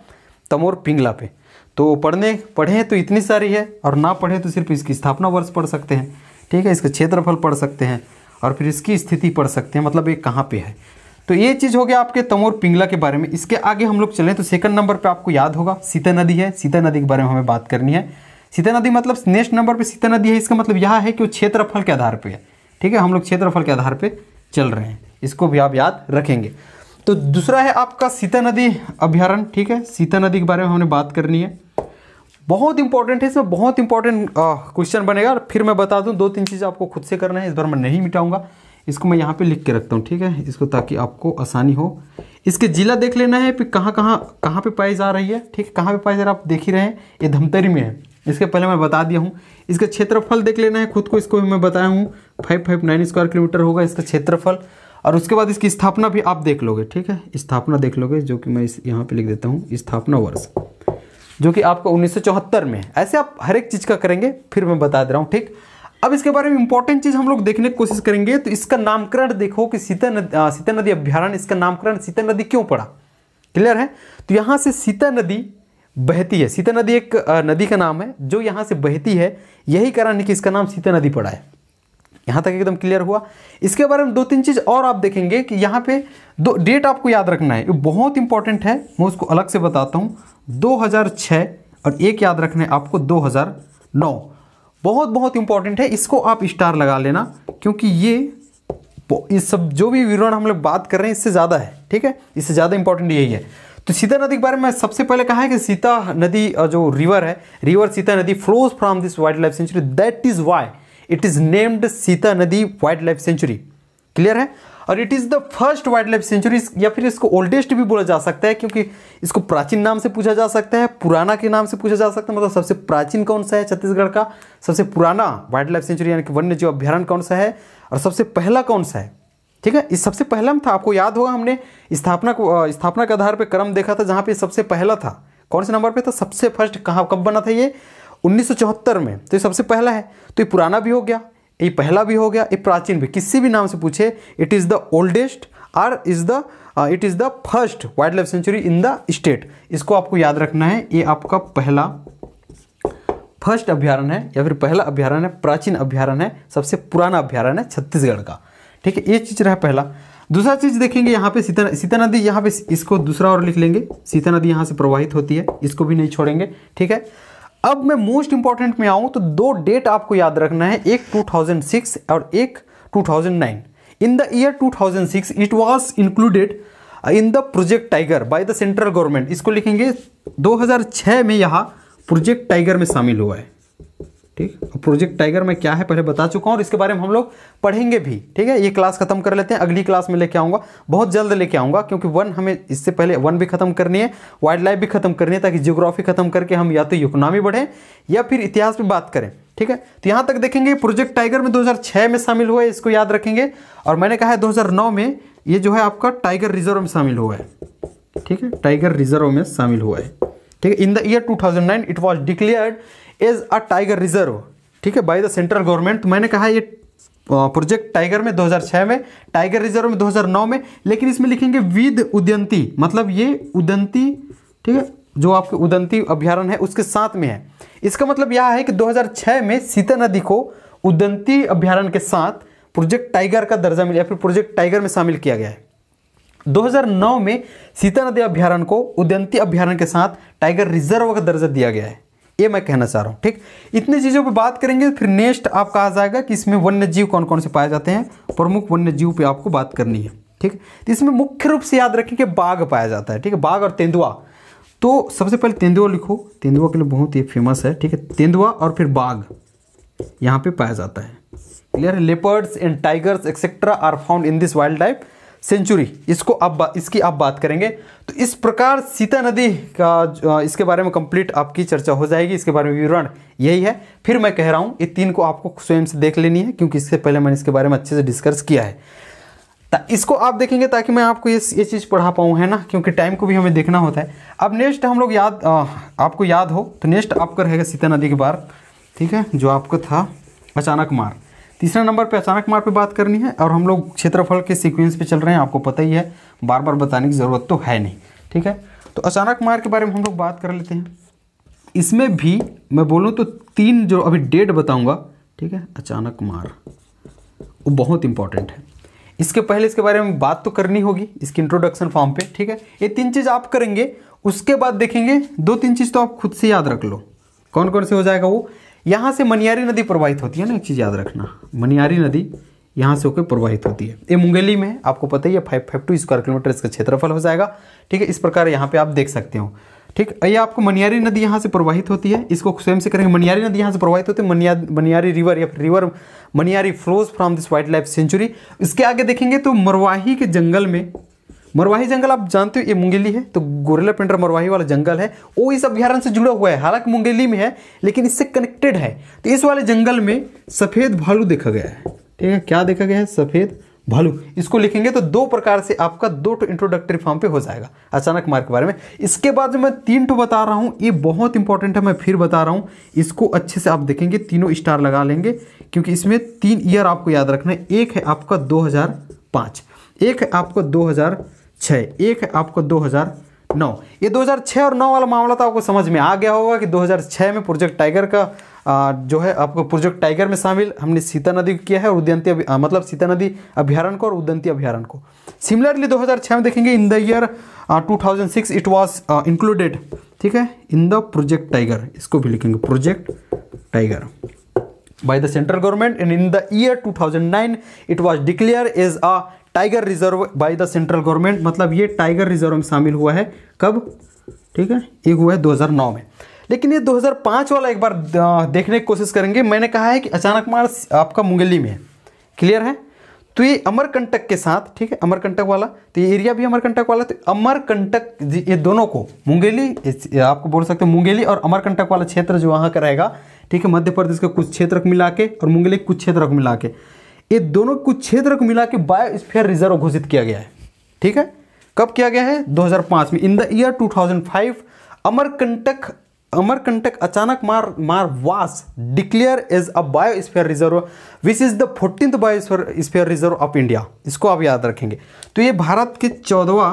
तमोर पिंगला पे तो पढ़ने पढ़ें तो इतनी सारी है और ना पढ़ें तो सिर्फ इसकी स्थापना वर्ष पढ़ सकते हैं ठीक है इसका क्षेत्रफल पढ़ सकते हैं और फिर इसकी स्थिति पढ़ सकते हैं मतलब ये कहाँ पे है तो ये चीज़ हो गया आपके तमोर पिंगला के बारे में इसके आगे हम लोग चले तो सेकंड नंबर पर आपको याद होगा सीता नदी है सीता नदी के बारे में हमें बात करनी है सीता नदी मतलब नेक्स्ट नंबर पर सीता नदी है इसका मतलब यह है कि वो क्षेत्रफल के आधार पर है ठीक है हम लोग क्षेत्रफल के आधार पर चल रहे हैं इसको भी आप याद रखेंगे तो दूसरा है आपका सीता नदी अभ्यारण ठीक है सीता नदी के बारे में हमने बात करनी है बहुत इंपॉर्टेंट है इसमें बहुत इंपॉर्टेंट क्वेश्चन बनेगा फिर मैं बता दूं दो तीन चीज़ आपको खुद से करना है इस बार मैं नहीं मिटाऊंगा इसको मैं यहाँ पे लिख के रखता हूँ ठीक है इसको ताकि आपको आसानी हो इसके जिला देख लेना है फिर कहाँ कहाँ कहाँ पे पाई जा रही है ठीक है कहाँ पे पाई जा रहा है आप देख ही रहे हैं ये धमतरी में है इसके पहले मैं बता दिया हूँ इसका क्षेत्रफल देख लेना है खुद को इसको भी मैं बताया हूँ five five nine square kilometre होगा इसका क्षेत्रफल और उसके बाद इसकी स्थापना भी आप देख लोगे ठीक है स्थापना देख लोगे जो कि मैं इस यहाँ पर लिख देता हूँ स्थापना वर्ष जो कि आपका चौहत्तर में है ऐसे आप हर एक चीज़ का करेंगे फिर मैं बता दे रहा हूँ ठीक अब इसके बारे में इंपॉर्टेंट चीज हम लोग देखने की कोशिश करेंगे तो इसका नामकरण देखो कि सीता नदी सीता नदी अभ्यारण इसका नामकरण सीता नदी क्यों पड़ा क्लियर है तो यहाँ से सीता नदी बहती है सीता नदी एक नदी का नाम है जो यहाँ से बहती है यही कारण है कि इसका नाम सीता नदी पड़ा है यहाँ तक एकदम क्लियर हुआ इसके बारे में दो तीन चीज़ और आप देखेंगे कि यहाँ पे दो डेट आपको याद रखना है बहुत इंपॉर्टेंट है मैं उसको अलग से बताता हूँ 2006 और एक याद रखना है आपको 2009 बहुत बहुत इंपॉर्टेंट है इसको आप स्टार लगा लेना क्योंकि ये इस सब जो भी विवरण हम लोग बात कर रहे हैं इससे ज़्यादा है ठीक है इससे ज़्यादा इंपॉर्टेंट यही है तो सीता नदी के बारे में सबसे पहले कहा है कि सीता नदी जो रिवर है river Sita Nadi flows from this wild life sanctuary that is why it is named Sita नदी वाइल्ड लाइफ सेंचुरी क्लियर है और it is the first wild life sanctuary या फिर इसको ओल्डेस्ट भी बोला जा सकता है क्योंकि इसको प्राचीन नाम से पूछा जा सकता है पुराना के नाम से पूछा जा सकता है मतलब सबसे प्राचीन कौन सा है छत्तीसगढ़ का सबसे पुराना वाइल्ड लाइफ सेंचुरी यानी कि वन्य जीव अभ्यारण कौन सा है और सबसे पहला कौन सा है ठीक है इस सबसे पहला में था आपको याद होगा हमने स्थापना को स्थापना के आधार पर क्रम देखा था जहाँ पे सबसे पहला था कौन से नंबर पे था सबसे फर्स्ट कहाँ कब बना था ये 1974 में तो ये सबसे पहला है तो ये पुराना भी हो गया ये पहला भी हो गया ये प्राचीन भी किसी भी नाम से पूछे इट इज़ द ओल्डेस्ट और is the it is the first wild life sanctuary in the state इसको आपको याद रखना है ये आपका पहला फर्स्ट अभ्यारण है या फिर पहला अभ्यारण है प्राचीन अभ्यारण है सबसे पुराना अभ्यारण है छत्तीसगढ़ का ठीक है ये चीज़ रहा पहला दूसरा चीज़ देखेंगे यहाँ पे सीता सीता नदी यहाँ पे इसको दूसरा और लिख लेंगे सीता नदी यहाँ से प्रवाहित होती है इसको भी नहीं छोड़ेंगे ठीक है अब मैं मोस्ट इंपॉर्टेंट में आऊँ तो दो डेट आपको याद रखना है एक 2006 और एक 2009 in the year 2006 it was included in the project tiger by the central government इसको लिखेंगे 2006 में यहाँ प्रोजेक्ट टाइगर में शामिल हुआ है ठीक प्रोजेक्ट टाइगर में क्या है पहले बता चुका हूँ और इसके बारे में हम लोग पढ़ेंगे भी ठीक है ये क्लास खत्म कर लेते हैं अगली क्लास में लेके आऊँगा बहुत जल्द लेके आऊँगा क्योंकि वन हमें इससे पहले वन भी खत्म करनी है वाइल्ड लाइफ भी खत्म करनी है ताकि जियोग्राफी खत्म करके हम या तो इकोनॉमी बढ़ें या फिर इतिहास पर बात करें ठीक है तो यहाँ तक देखेंगे प्रोजेक्ट टाइगर में दो में शामिल हुआ है इसको याद रखेंगे और मैंने कहा है दो में ये जो है आपका टाइगर रिजर्व में शामिल हुआ है ठीक है टाइगर रिजर्व में शामिल हुआ है ठीक है in the year 2009 it was declared as a tiger reserve ठीक है बाय द सेंट्रल गवर्नमेंट मैंने कहा ये प्रोजेक्ट टाइगर में 2006 में टाइगर रिजर्व में 2009 में लेकिन इसमें लिखेंगे विद उदयंती मतलब ये उदंती ठीक है जो आपके उदंती अभ्यारण है उसके साथ में है इसका मतलब यह है कि 2006 में सीता नदी को उदंती अभ्यारण के साथ प्रोजेक्ट टाइगर का दर्जा मिला फिर प्रोजेक्ट टाइगर में शामिल किया गया है 2009 में सीता नदी अभ्यारण को उदयंती अभ्यारण के साथ टाइगर रिजर्व का दर्जा दिया गया है ये मैं कहना चाह रहा हूँ ठीक इतनी चीज़ों पे बात करेंगे फिर नेक्स्ट आप कहा जाएगा कि इसमें वन्य जीव कौन कौन से पाए जाते हैं प्रमुख वन्य जीव पे आपको बात करनी है ठीक तो इसमें मुख्य रूप से याद रखें कि बाघ पाया जाता है ठीक है बाघ और तेंदुआ तो सबसे पहले तेंदुआ लिखो तेंदुआ के लिए बहुत ही फेमस है ठीक है तेंदुआ और फिर बाघ यहाँ पर पाया जाता है clear leopards and tigers etcetera are found in this wild life sanctuary इसको अब इसकी आप बात करेंगे तो इस प्रकार सीता नदी का इसके बारे में कंप्लीट आपकी चर्चा हो जाएगी इसके बारे में विवरण यही है फिर मैं कह रहा हूँ ये तीन को आपको स्वयं से देख लेनी है क्योंकि इससे पहले मैंने इसके बारे में अच्छे से डिस्कस किया है इसको आप देखेंगे ताकि मैं आपको ये ये चीज़ पढ़ा पाऊँ है ना क्योंकि टाइम को भी हमें देखना होता है अब नेक्स्ट हम लोग याद आ, आपको याद हो तो नेक्स्ट आपका रहेगा सीता नदी के बार ठीक है जो आपका था अचानक मार्ग तीसरा नंबर पे अचानक मार पे बात करनी है और हम लोग क्षेत्रफल के सीक्वेंस पे चल रहे हैं आपको पता ही है बार बार बताने की ज़रूरत तो है नहीं ठीक है तो अचानक मार के बारे में हम लोग बात कर लेते हैं इसमें भी मैं बोलूँ तो तीन जो अभी डेट बताऊँगा ठीक है अचानक मार वो बहुत इंपॉर्टेंट है इसके पहले इसके बारे में बात तो करनी होगी इसके इंट्रोडक्शन फॉर्म पे ठीक है ये तीन चीज़ आप करेंगे उसके बाद देखेंगे दो तीन चीज़ तो आप खुद से याद रख लो कौन कौन से हो जाएगा वो यहाँ से मनियारी नदी प्रवाहित होती है ना एक चीज़ याद रखना मनियारी नदी यहाँ से होकर प्रवाहित होती है ये मुंगेली में है आपको पता ही है five five two square kilometre इसका क्षेत्रफल हो जाएगा ठीक है इस प्रकार यहाँ पे आप देख सकते हो ठीक ये आपको मनियारी नदी यहाँ से प्रवाहित होती है इसको स्वयं से करेंगे मनियारी नदी यहाँ से प्रवाहित होती है मनिया मनियारी रिवर या फिर river Maniyari flows from this wild life sanctuary इसके आगे देखेंगे तो मरवाही के जंगल में मरवाही जंगल आप जानते हो ये मुंगेली है तो गोरेला पिंडर मरवाही वाला जंगल है वो इस अभ्यारण से जुड़ा हुआ है हालांकि मुंगेली में है लेकिन इससे कनेक्टेड है तो इस वाले जंगल में सफ़ेद भालू देखा गया है ठीक है क्या देखा गया है सफ़ेद भालू इसको लिखेंगे तो दो प्रकार से आपका दो टू इंट्रोडक्टरी फॉर्म पे हो जाएगा अचानक मार्ग के बारे में इसके बाद जो मैं तीन टू बता रहा हूँ ये बहुत इंपॉर्टेंट है मैं फिर बता रहा हूँ इसको अच्छे से आप देखेंगे तीनों स्टार लगा लेंगे क्योंकि इसमें तीन ईयर आपको याद रखना है एक है आपका दो एक है आपका 2000 छः एक है आपको दो हज़ार नौ ये 2006 और 9 वाला मामला तो आपको समझ में आ गया होगा कि 2006 में प्रोजेक्ट टाइगर का आ, जो है आपको प्रोजेक्ट टाइगर में शामिल हमने सीता नदी को किया है और उदयंती मतलब सीता नदी अभ्यारण को और उदयंती अभ्यारण को सिमिलरली 2006 में देखेंगे in the year 2006 it was included ठीक है इन द प्रोजेक्ट टाइगर इसको भी लिखेंगे project tiger by the central government and in the year 2009 it was declare as a tiger reserve by the central government मतलब ये टाइगर रिजर्व में शामिल हुआ है कब ठीक है ये हुआ है 2009 में लेकिन ये 2005 वाला एक बार देखने की कोशिश करेंगे मैंने कहा है कि अचानक मार आपका मुंगेली में है क्लियर है तो ये अमरकंटक के साथ ठीक है अमरकंटक वाला तो ये एरिया भी अमरकंटक वाला तो अमरकंटक ये दोनों को मुंगेली आपको बोल सकते हैं मुंगेली और अमरकंटक वाला क्षेत्र जो वहाँ का रहेगा ठीक है मध्य प्रदेश के कुछ क्षेत्र को मिला के और मुंगेली कुछ क्षेत्र को मिला के ये दोनों कुछ क्षेत्र को मिला के बायोस्फेयर रिजर्व घोषित किया गया है ठीक है कब किया गया है 2005 में in the year 2005 Amarkantak Amarkantak Achanakmar मार was declare as a biosphere reserve which is the fourteen biosphere sphere reserve of India इसको आप याद रखेंगे तो ये भारत के चौदवा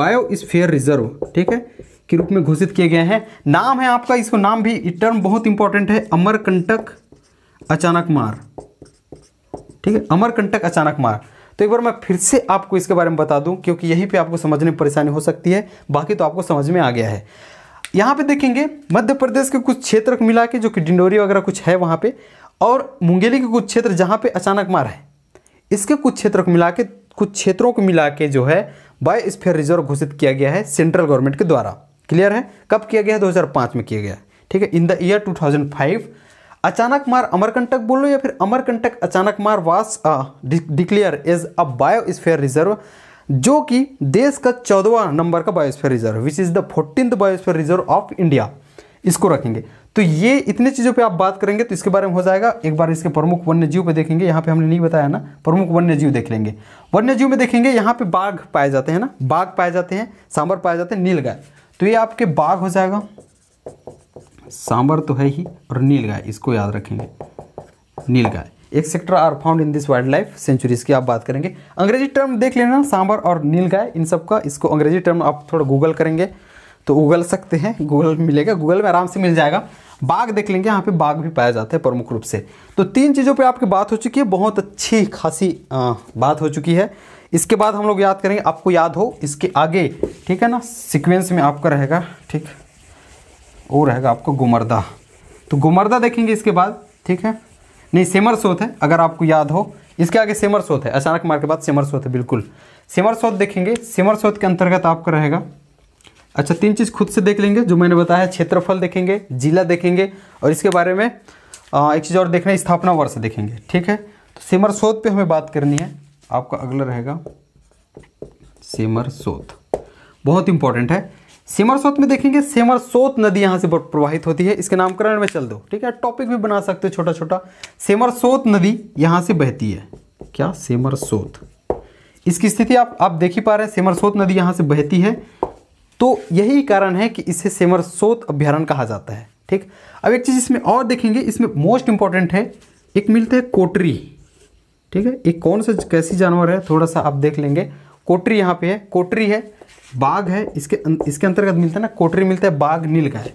बायोस्फेयर रिजर्व ठीक है के रूप में घोषित किए गए हैं नाम है आपका इसको नाम भी टर्म बहुत इंपॉर्टेंट है अमरकंटक अचानक मार ठीक है अमरकंटक अचानक मार तो एक बार मैं फिर से आपको इसके बारे में बता दूं क्योंकि यहीं पे आपको समझने में परेशानी हो सकती है बाकी तो आपको समझ में आ गया है यहाँ पे देखेंगे मध्य प्रदेश के कुछ क्षेत्र को मिला के जो कि डिंडोरी वगैरह कुछ है वहाँ पे और मुंगेली के कुछ क्षेत्र जहाँ पे अचानक मार है इसके कुछ क्षेत्र को मिला के कुछ क्षेत्रों को मिला के जो है बाय स्फेयर रिजर्व घोषित किया गया है सेंट्रल गवर्नमेंट के द्वारा क्लियर है कब किया गया है 2005 में किया गया ठीक है इन द ईयर टू अचानक मार अमरकंटक बोलो या फिर Amarkantak Achanakmar was declare as a biosphere reserve जो कि देश का चौदवा नंबर का biosphere reserve which is the fourteen biosphere reserve of India इसको रखेंगे तो ये इतने चीज़ों पे आप बात करेंगे तो इसके बारे में हो जाएगा एक बार इसके प्रमुख वन्य जीव पे देखेंगे यहाँ पे हमने नहीं बताया ना प्रमुख वन्य जीव देख लेंगे वन्य जीव में देखेंगे यहाँ पे बाघ पाए जाते हैं ना बाघ पाए जाते हैं सांबर पाए जाते हैं नीलगाय तो ये आपके बाघ हो जाएगा सांबर तो है ही और नीलगाय इसको याद रखेंगे nilgai sector are found in this wild life sanctuaries की आप बात करेंगे अंग्रेजी टर्म देख लेना सांबर और नीलगाय इन सब का इसको अंग्रेजी टर्म आप थोड़ा गूगल करेंगे तो उगल सकते हैं गूगल मिलेगा गूगल में आराम से मिल जाएगा बाघ देख लेंगे यहाँ पे बाघ भी पाया जाता है प्रमुख रूप से तो तीन चीज़ों पे आपकी बात हो चुकी है बहुत अच्छी खासी आ, बात हो चुकी है इसके बाद हम लोग याद करेंगे आपको याद हो इसके आगे ठीक है ना सीक्वेंस में आपका रहेगा ठीक वो रहेगा आपको गुमरदा तो गुमरदा देखेंगे इसके बाद ठीक है नहीं सेमर सोत है अगर आपको याद हो इसके आगे सेमर सोत है अचानक मार के बाद सेमर सोत है बिल्कुल सेमर सोत देखेंगे सेमर सोत के अंतर्गत आपका रहेगा अच्छा तीन चीज़ खुद से देख लेंगे जो मैंने बताया क्षेत्रफल देखेंगे जिला देखेंगे और इसके बारे में एक चीज़ और देखना स्थापना वर्ष देखेंगे ठीक है तो सिमर सोत पे हमें बात करनी है आपका अगला रहेगा सिमर सोत बहुत इंपॉर्टेंट है सेमरसोत में देखेंगे सेमरसोत नदी यहाँ से प्रवाहित होती है इसके नामकरण में चल दो ठीक है टॉपिक भी बना सकते हो छोटा छोटा सेमरसोत नदी यहाँ से बहती है क्या सेमरसोत इसकी स्थिति आप आप देख ही पा रहे हैं सेमरसोत नदी यहाँ से बहती है तो यही कारण है कि इसे सेमरसोत अभ्यारण कहा जाता है ठीक अब एक चीज़ इसमें और देखेंगे इसमें मोस्ट इंपॉर्टेंट है एक मिलता है कोटरी ठीक है एक कौन सा कैसी जानवर है थोड़ा सा आप देख लेंगे कोटरी यहाँ पे है कोटरी है बाघ है इसके अं-, इसके अंतर्गत मिलता है ना कोटरी मिलता है बाघ नीलगाय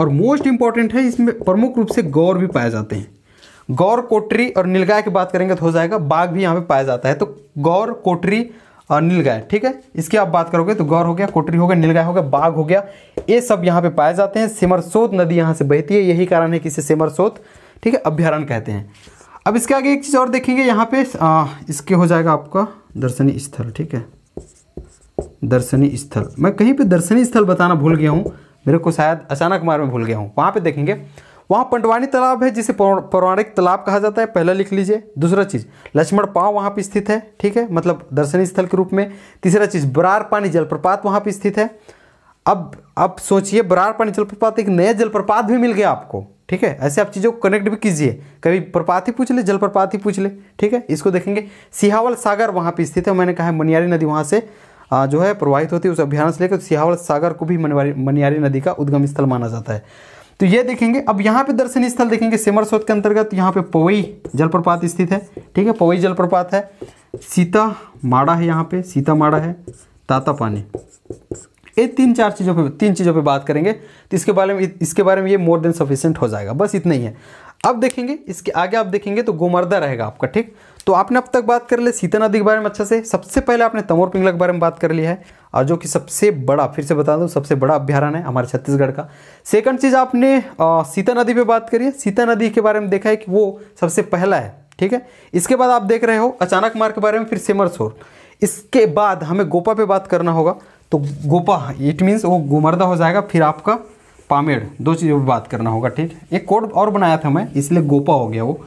और मोस्ट इंपॉर्टेंट है इसमें प्रमुख रूप से गौर भी पाए जाते हैं गौर कोटरी और नीलगाय की बात करेंगे तो हो जाएगा बाघ भी यहाँ पे पाया जाता है तो गौर कोटरी और नीलगाय ठीक है इसकी आप बात करोगे तो गौर हो गया कोटरी हो गया नीलगाय हो गया बाघ हो गया ये सब यहाँ पे पाए जाते हैं सिमरसोत नदी यहाँ से बहती है यही कारण है कि इसे सिमरसोत ठीक है अभ्यारण कहते हैं अब इसके आगे एक चीज़ और देखेंगे यहाँ पे आ, इसके हो जाएगा आपका दर्शनीय स्थल ठीक है दर्शनीय स्थल मैं कहीं पे दर्शनीय स्थल बताना भूल गया हूँ मेरे को शायद अचानक मार में भूल गया हूँ वहाँ पे देखेंगे वहाँ पंडवानी तालाब है जिसे पौराणिक तालाब कहा जाता है पहला लिख लीजिए दूसरा चीज़ लक्ष्मण पाँव वहाँ पर स्थित है ठीक है मतलब दर्शनीय स्थल के रूप में तीसरा चीज़ बरार पानी जलप्रपात वहाँ पर स्थित है अब अब सोचिए बरार पानी जलप्रपात एक नया जलप्रपात भी मिल गया आपको ठीक है ऐसे आप चीज़ों को कनेक्ट भी कीजिए कभी प्रपात ही पूछ ले जलप्रपात ही पूछ ले ठीक है इसको देखेंगे सिहावल सागर वहाँ पर स्थित है मैंने कहा है मनियारी नदी वहाँ से जो है प्रवाहित होती है उस अभियान से लेकर सिहावल सागर को भी मनियारी नदी का उद्गम स्थल माना जाता है तो ये देखेंगे अब यहाँ पे दर्शनीय स्थल देखेंगे सिमर स्रोत के अंतर्गत यहाँ पे पवई जलप्रपात स्थित है ठीक है पवई जलप्रपात है सीता माड़ा है यहाँ पे सीता माड़ा है ताता पानी ये तीन चार चीज़ों पे तीन चीज़ों पे बात करेंगे तो इसके बारे में इसके बारे में ये मोर देन सफिशियंट हो जाएगा बस इतना ही है अब देखेंगे इसके आगे आप देखेंगे तो गोमर्दा रहेगा आपका ठीक तो आपने अब तक बात कर ले सीता नदी के बारे में अच्छा से सबसे पहले आपने तमोर पिंगला के बारे में बात कर लिया है और जो कि सबसे बड़ा फिर से बता दूँ सबसे बड़ा अभ्यारण है हमारे छत्तीसगढ़ का सेकंड चीज़ आपने आ, सीता नदी पे बात करी है सीता नदी के बारे में देखा है कि वो सबसे पहला है ठीक है इसके बाद आप देख रहे हो अचानक मार के बारे में फिर सेमरसोर इसके बाद हमें गोपा पे बात करना होगा तो गोपा इट मीन्स वो गुमरदा हो जाएगा फिर आपका पामेड़ दो चीज़ों पर बात करना होगा ठीक एक कोड और बनाया था मैं इसलिए गोपा हो गया वो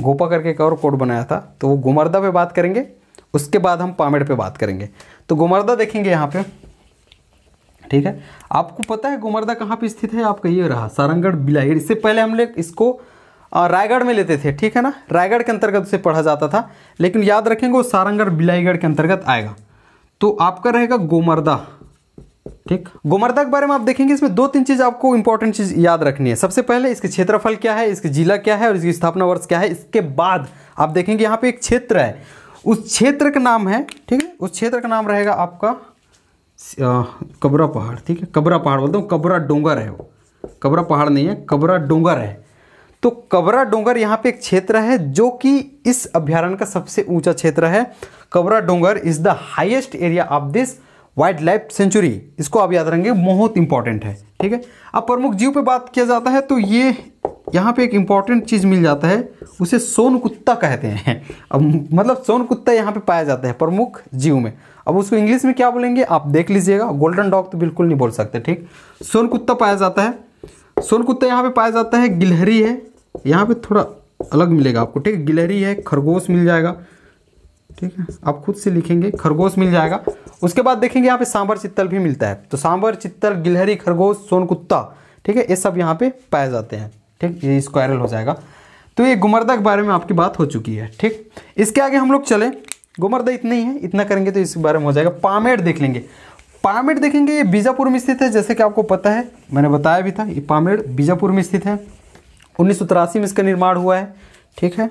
गोपा करके एक और कोड बनाया था तो वो गुमरदा पे बात करेंगे उसके बाद हम पामेड़ पे बात करेंगे तो गुमरदा देखेंगे यहाँ पे ठीक है आपको पता है गुमरदा कहाँ पे स्थित है आपका ये रहा सारंगढ़ बिलाई इससे पहले हम लोग इसको रायगढ़ में लेते थे ठीक है ना रायगढ़ के अंतर्गत उसे पढ़ा जाता था लेकिन याद रखेंगे वो सारंगढ़ बिलाईगढ़ के अंतर्गत आएगा तो आपका रहेगा गोमर्दा ठीक गोमर्दा के बारे में आप देखेंगे इसमें दो तीन चीज़ आपको इंपॉर्टेंट चीज़ याद रखनी है सबसे पहले इसके क्षेत्रफल क्या है इसके जिला क्या है और इसकी स्थापना वर्ष क्या है इसके बाद आप देखेंगे यहाँ पे एक क्षेत्र है उस क्षेत्र का नाम है ठीक है उस क्षेत्र का नाम रहेगा आपका कबरा पहाड़ ठीक है कबरा पहाड़ बोलता हूँ कबरा डोंगर है वो कबरा पहाड़ नहीं है कबरा डोंगर है तो कबरा डोंगर यहाँ पे एक क्षेत्र है जो कि इस अभ्यारण्य का सबसे ऊंचा क्षेत्र है Kabra Dongar is the highest area of this wild life sanctuary इसको आप याद रखेंगे बहुत इंपॉर्टेंट है ठीक है अब प्रमुख जीव पे बात किया जाता है तो ये यहाँ पे एक इम्पॉर्टेंट चीज़ मिल जाता है उसे सोन कुत्ता कहते हैं अब मतलब सोन कुत्ता यहाँ पे पाया जाता है प्रमुख जीव में अब उसको इंग्लिश में क्या बोलेंगे आप देख लीजिएगा गोल्डन डॉग तो बिल्कुल नहीं बोल सकते ठीक सोन कुत्ता पाया जाता है सोन कुत्ता यहाँ पे पाया जाता है गिलहरी है यहाँ पे थोड़ा अलग मिलेगा आपको ठीक गिलहरी है खरगोश मिल जाएगा ठीक है आप खुद से लिखेंगे खरगोश मिल जाएगा उसके बाद देखेंगे यहाँ पे सांबर चित्तल भी मिलता है तो सांबर चित्तल गिलहरी खरगोश सोन कुत्ता ठीक है ये सब यहाँ पे पाए जाते हैं ठीक ये स्क्वायरल हो जाएगा तो ये गुमरदा के बारे में आपकी बात हो चुकी है ठीक इसके आगे हम लोग चले गुमरदा इतना ही है इतना करेंगे तो इस बारे में हो जाएगा पामेड़ देख लेंगे पामेड़ देखेंगे ये बीजापुर में स्थित है जैसे कि आपको पता है मैंने बताया भी था ये पामेड़ बीजापुर में स्थित है उन्नीस में इसका निर्माण हुआ है ठीक है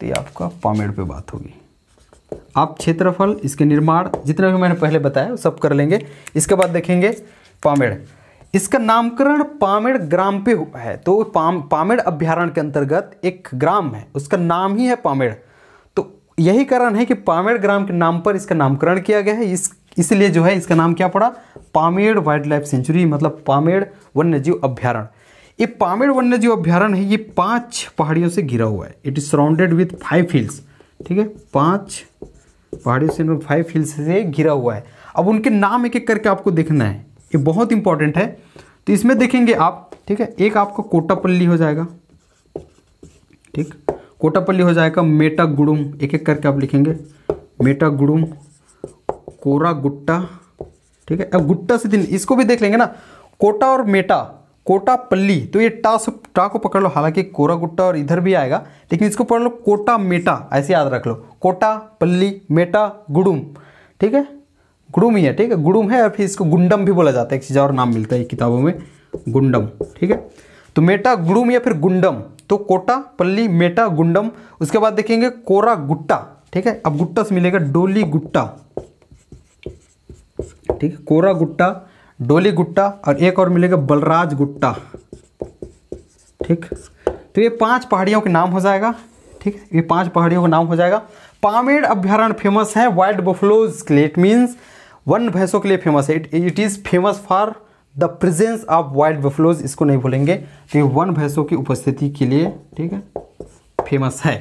तो ये आपका पामेड़ पे बात होगी आप क्षेत्रफल इसके निर्माण जितना भी मैंने पहले बताया वो सब कर लेंगे इसके बाद देखेंगे पामेड़ इसका नामकरण पामेड़ ग्राम पे हुआ है तो पाम पामेड़ अभ्यारण के अंतर्गत एक ग्राम है उसका नाम ही है पामेड़ तो यही कारण है कि पामेड़ ग्राम के नाम पर इसका नामकरण किया गया है इस इसलिए जो है इसका नाम क्या पड़ा पामेड़ वाइल्ड लाइफ सेंचुरी मतलब पामेड़ वन्यजीव अभ्यारण ये पामेड़ वन्यजीव अभ्यारण है ये पाँच पहाड़ियों से घिरा हुआ है it is surrounded with five hills ठीक है पाँच पहाड़ी से में फाइव हिल्स से घिरा हुआ है अब उनके नाम एक एक करके आपको देखना है ये बहुत इंपॉर्टेंट है तो इसमें देखेंगे आप ठीक है एक आपका कोटापल्ली हो जाएगा ठीक कोटापल्ली हो जाएगा मेटा गुड़ुम एक एक करके आप लिखेंगे मेटा गुड़ुम कोरा गुट्टा ठीक है अब गुट्टा से दिन इसको भी देख लेंगे ना कोटा और मेटा कोटापल्ली तो ये टा से टा को पकड़ लो हालांकि कोरा गुट्टा और इधर भी आएगा लेकिन इसको पकड़ लो कोटा मेटा ऐसे याद रख लो कोटा पल्ली मेटा गुडुम ठीक है गुडुम ही है ठीक है गुडुम है और फिर इसको गुंडम भी बोला जाता है एक चीज़ और नाम मिलता है किताबों में गुंडम ठीक है तो मेटा गुडुम या फिर गुंडम तो कोटा पल्ली मेटा गुंडम उसके बाद देखेंगे कोरा गुट्टा ठीक है अब गुट्टा से मिलेगा डोली गुट्टा ठीक है कोरा गुट्टा डोली गुट्टा और एक और मिलेगा बलराज गुट्टा ठीक तो ये पांच पहाड़ियों के नाम हो जाएगा ठीक है ये पांच पहाड़ियों का नाम हो जाएगा पामेड अभ्यारण्य फेमस है वाइल्ड बफलोज के लिए इट मीन्स वन भैंसों के लिए फेमस है it is famous for the presence of wild buffaloes इसको नहीं भूलेंगे तो ये वन भैंसों की उपस्थिति के लिए ठीक है फेमस है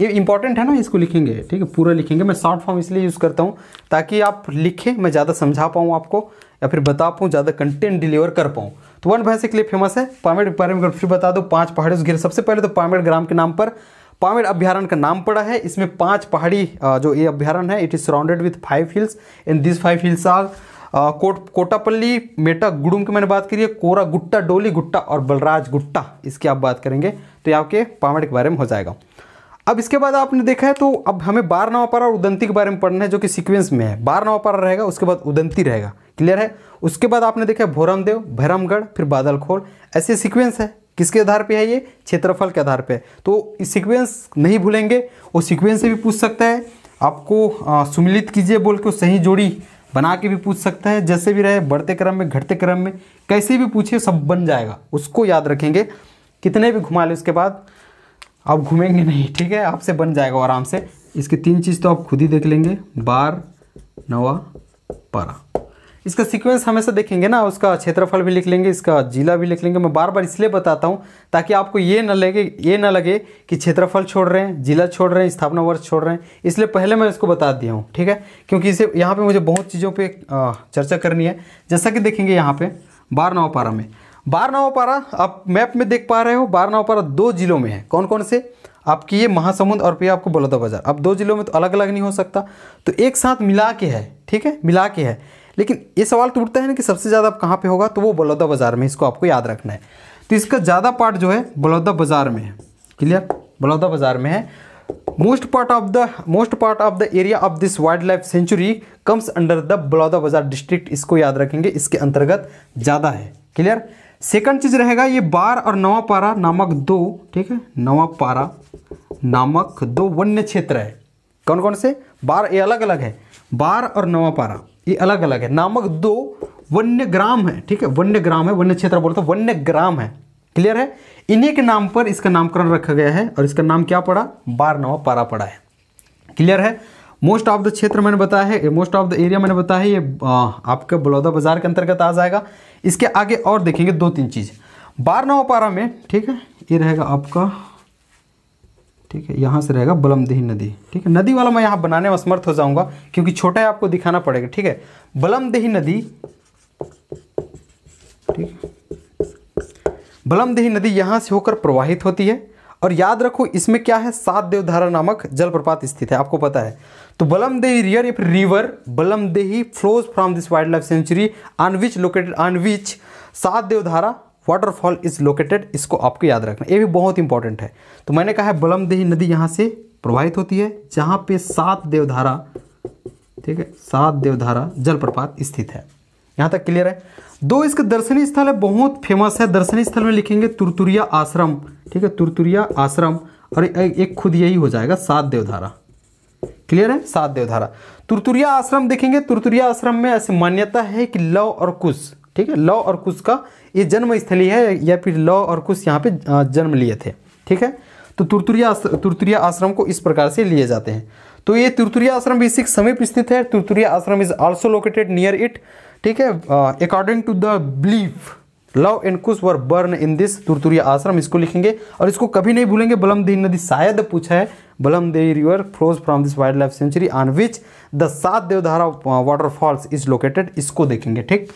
ये इंपॉर्टेंट है ना इसको लिखेंगे ठीक है पूरा लिखेंगे मैं शॉर्ट फॉर्म इसलिए यूज़ करता हूँ ताकि आप लिखें मैं ज़्यादा समझा पाऊँ आपको या फिर बता पाऊँ ज़्यादा कंटेंट डिलीवर कर पाऊँ तो वन भैंस के लिए फेमस है पामेड के बारे में फिर बता दो पाँच पहाड़ी से घिरे सबसे पहले तो पामेड ग्राम के नाम पर पामेड अभ्यारण का नाम पड़ा है इसमें पाँच पहाड़ी जो ये अभ्यारण है it is surrounded with five hills and this five hills are कोट कोटापल्ली मेटा गुड़ुम की मैंने बात करी है कोरा गुट्टा डोली गुट्टा और बलराज गुट्टा इसकी आप बात करेंगे तो ये आपके पामेड के बारे में हो जाएगा अब इसके बाद आपने देखा है तो अब हमें बार नवापारा और उदंती के बारे में पढ़ना है जो कि सीक्वेंस में है बार नवापारा रहेगा उसके बाद उदंती रहेगा क्लियर है उसके बाद आपने देखा है भोरमदेव भैरमगढ़ फिर बादलखोल ऐसे सिक्वेंस है किसके आधार पे है ये क्षेत्रफल के आधार पे तो इस नहीं भूलेंगे वो सिक्वेंस से भी पूछ सकता है आपको सुमिलित कीजिए बोल के सही जोड़ी बना के भी पूछ सकता है जैसे भी रहे बढ़ते क्रम में घटते क्रम में कैसे भी पूछे सब बन जाएगा उसको याद रखेंगे कितने भी घुमा लें उसके बाद आप घूमेंगे नहीं ठीक है आपसे बन जाएगा आराम से इसके तीन चीज़ तो आप खुद ही देख लेंगे बार नवा पारा इसका सीक्वेंस हमेशा देखेंगे ना उसका क्षेत्रफल भी लिख लेंगे इसका जिला भी लिख लेंगे मैं बार बार इसलिए बताता हूँ ताकि आपको ये न लगे ये न लगे कि क्षेत्रफल छोड़ रहे हैं जिला छोड़ रहे हैं स्थापना वर्ष छोड़ रहे हैं इसलिए पहले मैं इसको बता दिया हूँ ठीक है क्योंकि इसे यहाँ पर मुझे बहुत चीज़ों पर चर्चा करनी है जैसा कि देखेंगे यहाँ पर बारह नवापारा में बारनावापारा आप मैप में देख पा रहे हो बारनावापारा दो जिलों में है कौन कौन से आपकी ये महासमुंद और फिर आपको बलौदा बाजार अब दो जिलों में तो अलग अलग नहीं हो सकता तो एक साथ मिला के है ठीक है मिला के है लेकिन ये सवाल तो उठता है ना कि सबसे ज़्यादा आप कहाँ पे होगा तो वो बलौदा बाजार में इसको आपको याद रखना है तो इसका ज़्यादा पार्ट जो है बलौदा बाजार में है क्लियर बलौदा बाजार में है most part of the most part of the area of this wild life sanctuary comes under the Baloda Bazar district इसको याद रखेंगे इसके अंतर्गत ज़्यादा है क्लियर सेकंड चीज रहेगा ये बार और नवा पारा नामक दो ठीक है नवा पारा नामक दो वन्य क्षेत्र है कौन कौन से बार ये अलग अलग है बार और नवा पारा ये अलग अलग है नामक दो वन्य ग्राम है ठीक है वन्य ग्राम है वन्य क्षेत्र बोलते वन्य ग्राम है क्लियर है इन्हीं के नाम पर इसका नामकरण रखा गया है और इसका नाम क्या पड़ा बार नवा पारा पड़ा है क्लियर है मोस्ट ऑफ द क्षेत्र मैंने बताया है मोस्ट ऑफ द एरिया मैंने बताया है ये आपके बलौदा बाजार के अंतर्गत आ जाएगा इसके आगे और देखेंगे दो तीन चीज़ पारा में ठीक है ये रहेगा आपका ठीक है यहाँ से रहेगा बलमदेही नदी ठीक है नदी वाला मैं यहाँ बनाने में असमर्थ हो जाऊंगा क्योंकि छोटा है आपको दिखाना पड़ेगा ठीक है बलमदेही नदी ठीक है बलमदेही नदी यहाँ से होकर प्रवाहित होती है और याद रखो इसमें क्या है सात देवधारा नामक जलप्रपात स्थित है आपको पता है तो Balamdehi Rear River flows from this wild life sanctuary on which located on which Sat Devdhara waterfall is located इसको आपको याद रखना ये भी बहुत इंपॉर्टेंट है तो मैंने कहा है बलमदेही नदी यहाँ से प्रवाहित होती है जहाँ पे सात देवधारा ठीक है सात देवधारा जलप्रपात स्थित है यहाँ तक क्लियर है दो इसका दर्शनीय स्थल है बहुत फेमस है दर्शनीय स्थल में लिखेंगे तुरतुरिया आश्रम ठीक है तुरतुरिया आश्रम और एक खुद यही हो जाएगा सात देवधारा क्लियर है सात देवधारा तुरतुरिया आश्रम देखेंगे तुरतुरिया आश्रम में ऐसी मान्यता है कि लव और कुश ठीक है लव और कुश का ये जन्म स्थली है या फिर लव और कुश यहाँ पे जन्म लिए थे ठीक है तो तुरतुरिया तुरतुरिया आश्रम को इस प्रकार से लिए जाते हैं तो ये तुरतुरिया आश्रम भी इसी समीप स्थित है Turturiya ashram is also located near it ठीक है according to the belief Lav and Kush were born in this Turturiya ashram इसको लिखेंगे और इसको कभी नहीं भूलेंगे बलमदेही नदी शायद पूछा है Balamdehi river flows from this wild life sanctuary on which the Sat Devdhara waterfalls is located इसको देखेंगे ठीक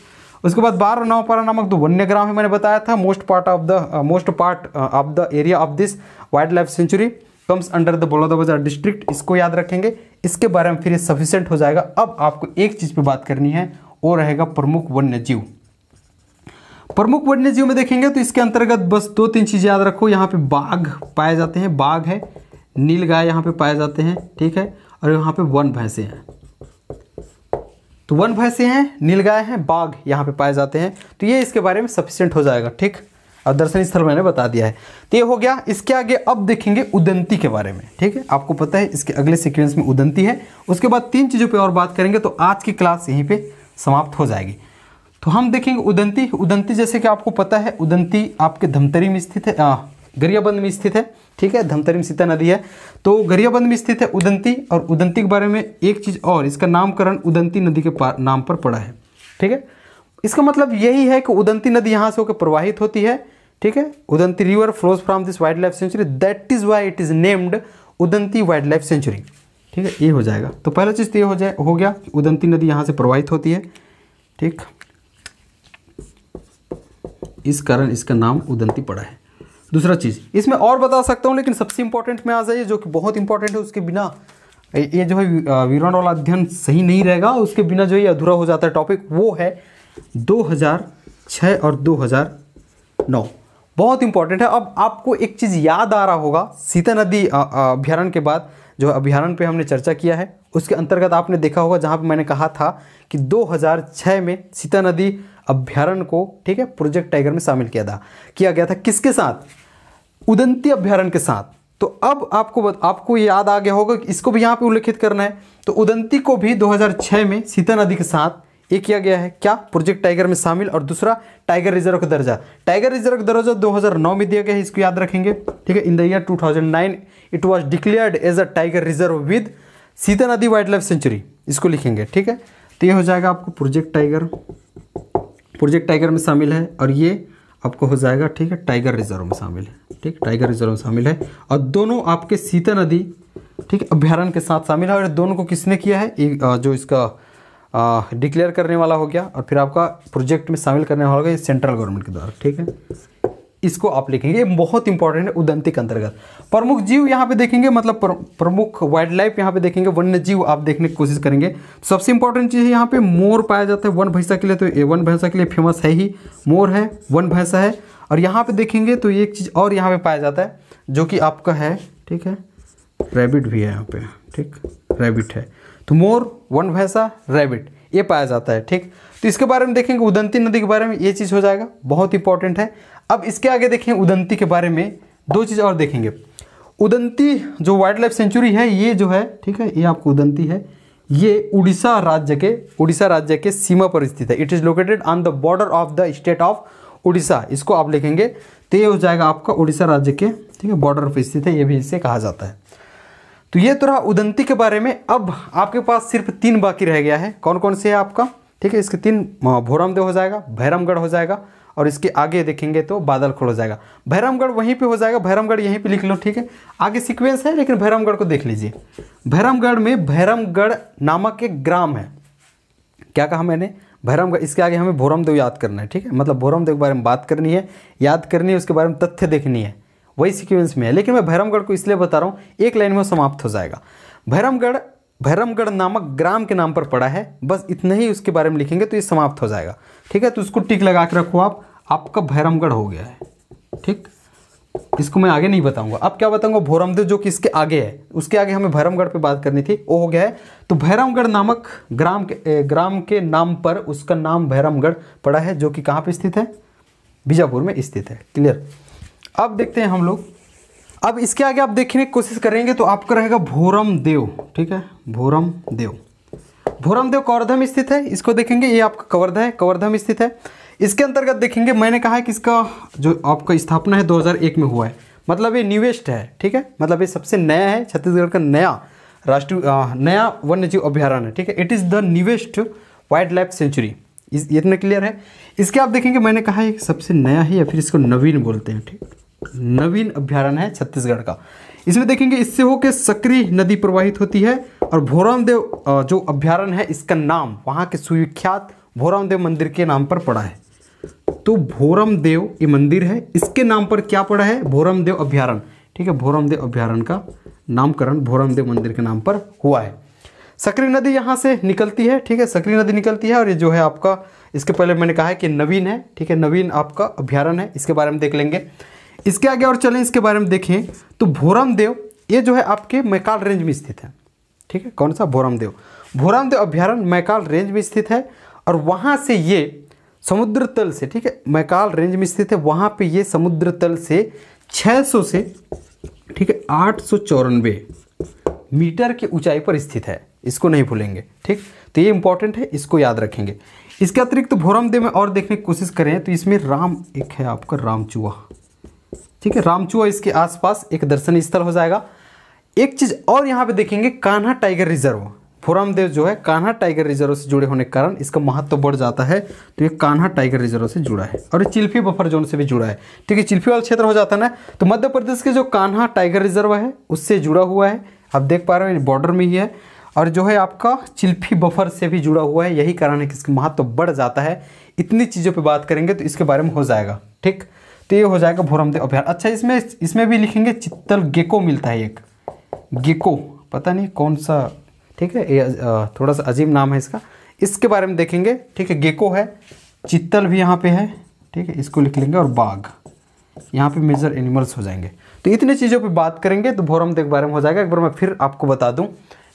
उसके बाद बारह नौपारा नामक दो वन्य ग्राम है मैंने बताया था most part of the most part of the area of this wild life sanctuary comes under the Balodabazar district इसको याद रखेंगे इसके बारे में फिर ये सफिशेंट हो जाएगा अब आपको एक चीज़ पे बात करनी है वो रहेगा प्रमुख वन्य जीव प्रमुख वन्य जीव में देखेंगे तो इसके अंतर्गत बस दो तीन चीज याद रखो यहाँ पे बाघ पाए जाते हैं बाघ है नील गाय यहाँ पे पाए जाते हैं ठीक है और यहाँ पे वन भैंसे हैं तो वन भैंसे हैं नील गाय हैं बाघ यहाँ पे पाए जाते हैं तो ये इसके बारे में सफिशियंट हो जाएगा ठीक और दर्शनी स्थल मैंने बता दिया है तो ये हो गया इसके आगे अब देखेंगे उदंती के बारे में ठीक है आपको पता है इसके अगले सिक्वेंस में उदंती है उसके बाद तीन चीज़ों पर और बात करेंगे तो आज की क्लास यहीं पर समाप्त हो जाएगी तो हम देखेंगे उदंती उदंती जैसे कि आपको पता है उदंती आपके धमतरी में स्थित है गरियाबंद में स्थित है ठीक है धमतरी में सीता नदी है तो गरियाबंद में स्थित है उदंती और उदंती के बारे में एक चीज़ और इसका नामकरण उदंती नदी के नाम पर पड़ा है ठीक है इसका मतलब यही है कि उदंती नदी यहाँ से होकर प्रवाहित होती है ठीक है Udanti river flows from this wild life sanctuary that is why it is named Udanti wild life sanctuary ठीक है ये हो जाएगा तो पहला चीज़ तो ये हो जाए हो गया कि उदंती नदी यहाँ से प्रवाहित होती है ठीक इस कारण इसका नाम उदंती पड़ा है दूसरा चीज़ इसमें और बता सकता हूँ लेकिन सबसे इंपॉर्टेंट में आ जाइए जो कि बहुत इंपॉर्टेंट है उसके बिना ये जो है विवरण वाला अध्ययन सही नहीं रहेगा उसके बिना जो ये अधूरा हो जाता है टॉपिक वो है 2006 और 2009 बहुत इंपॉर्टेंट है अब आपको एक चीज़ याद आ रहा होगा सीता नदी अभ्यारण के बाद जो अभ्यारण पे हमने चर्चा किया है उसके अंतर्गत आपने देखा होगा जहाँ पे मैंने कहा था कि 2006 में सीता नदी अभ्यारण को ठीक है प्रोजेक्ट टाइगर में शामिल किया था किया गया था किसके साथ उदंती अभ्यारण के साथ तो अब आपको आपको याद आ गया होगा इसको भी यहां पे उल्लेखित करना है तो उदंती को भी 2006 में सीता नदी के साथ ये किया गया है क्या प्रोजेक्ट टाइगर में शामिल और दूसरा टाइगर रिजर्व का दर्जा टाइगर रिजर्व का दर्जा 2009 में दिया गया है इसको याद रखेंगे ठीक है in the year 2009 it was declared as a tiger reserve with Sita नदी वाइल्ड लाइफ सेंचुरी इसको लिखेंगे ठीक है तो ये हो जाएगा आपको प्रोजेक्ट टाइगर प्रोजेक्ट टाइगर में शामिल है और ये आपको हो जाएगा ठीक है टाइगर रिजर्व में शामिल है ठीक टाइगर रिजर्व में शामिल है और दोनों आपके सीता नदी ठीक अभ्यारण्य के साथ शामिल है और दोनों को किसने किया है जो इसका डिक्लेयर करने वाला हो गया और फिर आपका प्रोजेक्ट में शामिल करने वाला हो गया सेंट्रल गवर्नमेंट के द्वारा ठीक है इसको आप लिखेंगे ये बहुत इंपॉर्टेंट है उदंती के अंतर्गत प्रमुख जीव यहाँ पे देखेंगे मतलब प्रमुख वाइल्ड लाइफ यहाँ पे देखेंगे वन्य जीव आप देखने की कोशिश करेंगे सबसे इंपॉर्टेंट चीज़ है यहाँ पे मोर पाया जाता है वन भैंसा के लिए तो ये वन भैंसा के लिए फेमस है ही मोर है वन भैंसा है और यहाँ पे देखेंगे तो ये एक चीज़ और यहाँ पे पाया जाता है जो कि आपका है ठीक है रैबिट भी है यहाँ पे ठीक रैबिट है तो मोर वन भैंसा रैबिट ये पाया जाता है ठीक तो इसके बारे में देखेंगे उदंती नदी के बारे में ये चीज़ हो जाएगा बहुत इंपॉर्टेंट है अब इसके आगे देखें उदंती के बारे में दो चीज़ और देखेंगे उदंती जो वाइल्ड लाइफ सेंचुरी है ये जो है ठीक है ये आपको उदंती है ये उड़ीसा राज्य के उड़ीसा राज्य के सीमा पर स्थित है it is located on the border of the state of Orissa इसको आप लिखेंगे तो ये हो जाएगा आपका उड़ीसा राज्य के ठीक है बॉर्डर पर स्थित है ये भी इसे कहा जाता है तो ये तो रहा उदंती के बारे में अब आपके पास सिर्फ तीन बाकी रह गया है कौन कौन से है आपका ठीक है इसके तीन भोरामदेव हो जाएगा भैरमगढ़ हो जाएगा और इसके आगे देखेंगे तो बादलखोड़ हो जाएगा भैरमगढ़ वहीं पे हो जाएगा भैरमगढ़ यहीं पे लिख लो ठीक है आगे सीक्वेंस है लेकिन भैरमगढ़ को देख लीजिए भैरमगढ़ में भैरमगढ़ नामक एक ग्राम है क्या कहा मैंने भैरमगढ़ इसके आगे हमें भोरमदेव याद करना है ठीक है मतलब भोरमदेव के बारे में बात करनी है याद करनी है उसके बारे में तथ्य देखनी है वही सिक्वेंस में है लेकिन मैं भैरमगढ़ को इसलिए बता रहा हूँ एक लाइन में समाप्त हो जाएगा भैरमगढ़ भैरमगढ़ नामक ग्राम के नाम पर पड़ा है बस इतना ही उसके बारे में लिखेंगे तो ये समाप्त हो जाएगा ठीक है तो इसको टिक लगा के रखो आप आपका भैरमगढ़ हो गया है ठीक इसको मैं आगे नहीं बताऊंगा अब क्या बताऊंगा भोरमदेव जो कि इसके आगे है उसके आगे हमें भैरमगढ़ पे बात करनी थी वो हो गया है तो भैरमगढ़ नामक ग्राम के ग्राम के नाम पर उसका नाम भैरमगढ़ पड़ा है जो कि कहाँ पे स्थित है बीजापुर में स्थित है क्लियर अब देखते हैं हम लोग अब इसके आगे आप देखने की कोशिश करेंगे तो आपका रहेगा भोरम देव ठीक है भोरम देव भोरम देव कवर्धम स्थित है इसको देखेंगे ये आपका कवर्ध है कवर्धम स्थित है इसके अंतर्गत देखेंगे मैंने कहा है कि इसका जो आपका स्थापना है 2001 में हुआ है मतलब ये न्यूएस्ट है ठीक है मतलब ये सबसे नया है छत्तीसगढ़ का नया राष्ट्रीय नया वन्यजीव अभ्यारण्य है ठीक है it is the newest wild life sanctuary इतना क्लियर है इसके आप देखेंगे मैंने कहा है सबसे नया है या फिर इसको नवीन बोलते हैं ठीक नवीन अभ्यारण है छत्तीसगढ़ का इसमें देखेंगे इससे होकर सक्रिय नदी प्रवाहित होती है और भोरामदेव जो अभ्यारण है इसका नाम वहाँ के सुविख्यात भोरामदेव मंदिर के नाम पर पड़ा है तो भोरमदेव ये मंदिर है इसके नाम पर क्या पड़ा है भोरमदेव अभ्यारण ठीक है भोरमदेव अभ्यारण का नामकरण भोरमदेव मंदिर के नाम पर हुआ है सक्रिय नदी यहाँ से निकलती है ठीक है सक्रिय नदी निकलती है और ये जो है आपका इसके पहले मैंने कहा है कि नवीन है ठीक है नवीन आपका अभ्यारण है इसके बारे में देख लेंगे इसके आगे और चलें इसके बारे में देखें तो भोरमदेव ये जो है आपके मैकाल रेंज में स्थित है ठीक है कौन सा भोरमदेव भोरमदेव अभ्यारण्य मैकाल रेंज में स्थित है और वहाँ से ये समुद्र तल से ठीक है मैकाल रेंज में स्थित है वहाँ पे ये समुद्र तल से 600 से ठीक है आठ सौ चौरानवे मीटर की ऊंचाई पर स्थित है इसको नहीं भूलेंगे ठीक तो ये इंपॉर्टेंट है इसको याद रखेंगे इसके अतिरिक्त तो भोरमदेव में और देखने की कोशिश करें तो इसमें राम एक है आपका रामचुआ ठीक है रामचुआ इसके आसपास एक दर्शनीय स्थल हो जाएगा एक चीज़ और यहाँ पे देखेंगे कान्हा टाइगर रिजर्व फोरमदेव जो है कान्हा टाइगर रिजर्व से जुड़े होने के कारण इसका महत्व तो बढ़ जाता है तो ये कान्हा टाइगर रिजर्व से जुड़ा है और ये चिल्फी बफर जोन से भी जुड़ा है ठीक है चिल्फी वाला क्षेत्र हो जाता है ना तो मध्य प्रदेश के जो कान्हा टाइगर रिजर्व है उससे जुड़ा हुआ है आप देख पा रहे हो बॉर्डर में ही है और जो है आपका चिल्फी बफर से भी जुड़ा हुआ है यही कारण है कि इसका महत्व तो बढ़ जाता है इतनी चीज़ों पर बात करेंगे तो इसके बारे में हो जाएगा ठीक ये हो जाएगा भोरमदेव अभ्यार अच्छा इसमें इसमें भी लिखेंगे चित्तल गेको मिलता है एक गेको पता नहीं कौन सा ठीक है ये थोड़ा सा अजीब नाम है इसका इसके बारे में देखेंगे ठीक है गेको है चित्तल भी यहाँ पे है ठीक है इसको लिख लेंगे और बाघ यहाँ पे मेजर एनिमल्स हो जाएंगे तो इतनी चीज़ों पे बात करेंगे तो भोरमदेव के बारे में हो जाएगा एक बार मैं फिर आपको बता दूँ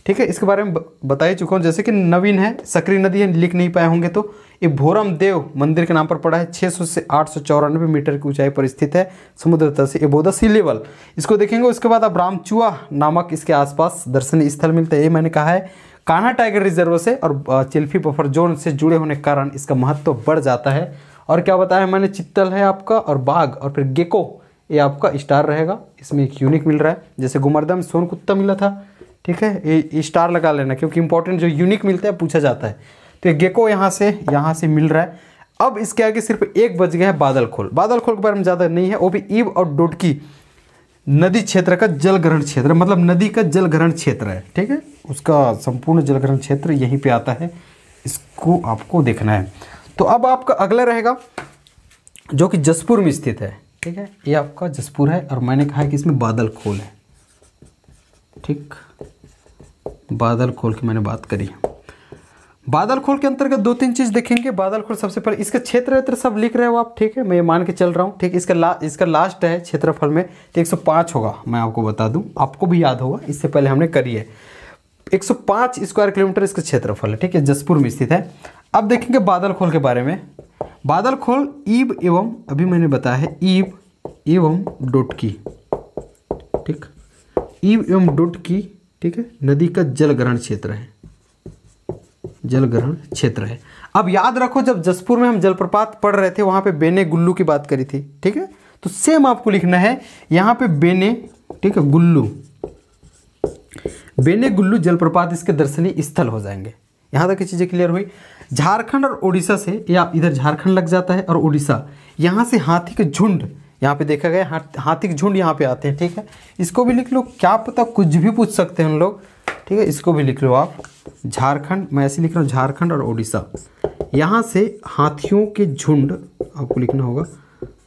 ठीक है इसके बारे में बता ही चुका हूँ जैसे कि नवीन है सकरी नदी है लिख नहीं पाए होंगे तो ये भोरम देव मंदिर के नाम पर पड़ा है 600 से आठ मीटर की ऊंचाई पर स्थित है समुद्र तल से ये बोधा सी लेवल इसको देखेंगे उसके बाद अब रामचुआ नामक इसके आसपास दर्शनीय स्थल मिलते हैं ये मैंने कहा है कान्हा टाइगर रिजर्व से और चिल्फी बफर जोन से जुड़े होने के कारण इसका महत्व बढ़ जाता है और क्या बताया मैंने चित्तल है आपका और बाघ और फिर गेको ये आपका स्टार रहेगा इसमें एक यूनिक मिल रहा है जैसे गुमरदम सोन कुत्ता मिला था ठीक है स्टार लगा लेना क्योंकि इंपॉर्टेंट जो यूनिक मिलता है पूछा जाता है तो गेको यहाँ से यहाँ से मिल रहा है अब इसके आगे सिर्फ एक बज गया है बादल खोल बादल खोल के बारे में ज़्यादा नहीं है वो भी ईब और डोटकी नदी क्षेत्र का जल ग्रहण क्षेत्र मतलब नदी का जल ग्रहण क्षेत्र है ठीक है उसका संपूर्ण जल ग्रहण क्षेत्र यहीं पर आता है इसको आपको देखना है तो अब आपका अगला रहेगा जो कि जसपुर में स्थित है ठीक है ये आपका जसपुर है और मैंने कहा है कि इसमें बादल खोल है ठीक बादल खोल की मैंने बात करी बादल खोल के अंतर्गत दो तीन चीज़ देखेंगे बादल खोल सबसे पहले इसका क्षेत्र वेत्र सब लिख रहे हो आप ठीक है मैं ये मान के चल रहा हूँ ठीक इसका ला इसका लास्ट है क्षेत्रफल में तो एक होगा मैं आपको बता दूँ आपको भी याद होगा इससे पहले हमने करी है 105 स्क्वायर किलोमीटर इसका क्षेत्रफल है ठीक है जसपुर में स्थित है अब देखेंगे बादल खोल के बारे में बादल खोल ईब एवं अभी मैंने बताया है ईब एवं डोटकी ठीक ईब एवं डोटकी ठीक है नदी का जल ग्रहण क्षेत्र है जल ग्रहण क्षेत्र है अब याद रखो जब जसपुर में हम जलप्रपात पढ़ रहे थे वहां पे बेने गुल्लू की बात करी थी ठीक है तो सेम आपको लिखना है यहां पे बेने ठीक है गुल्लू बेने गुल्लू जलप्रपात इसके दर्शनीय स्थल हो जाएंगे यहां तक की चीज़ें क्लियर हुई झारखंड और उड़ीसा से या इधर झारखंड लग जाता है और उड़ीसा यहां से हाथी के झुंड यहाँ पे देखा गया हा, हाथी के झुंड यहाँ पे आते हैं ठीक है इसको भी लिख लो क्या पता कुछ भी पूछ सकते हैं उन लोग ठीक है इसको भी लिख लो आप झारखंड मैं ऐसे लिख रहा हूँ झारखंड और उड़ीसा यहाँ से हाथियों के झुंड आपको लिखना होगा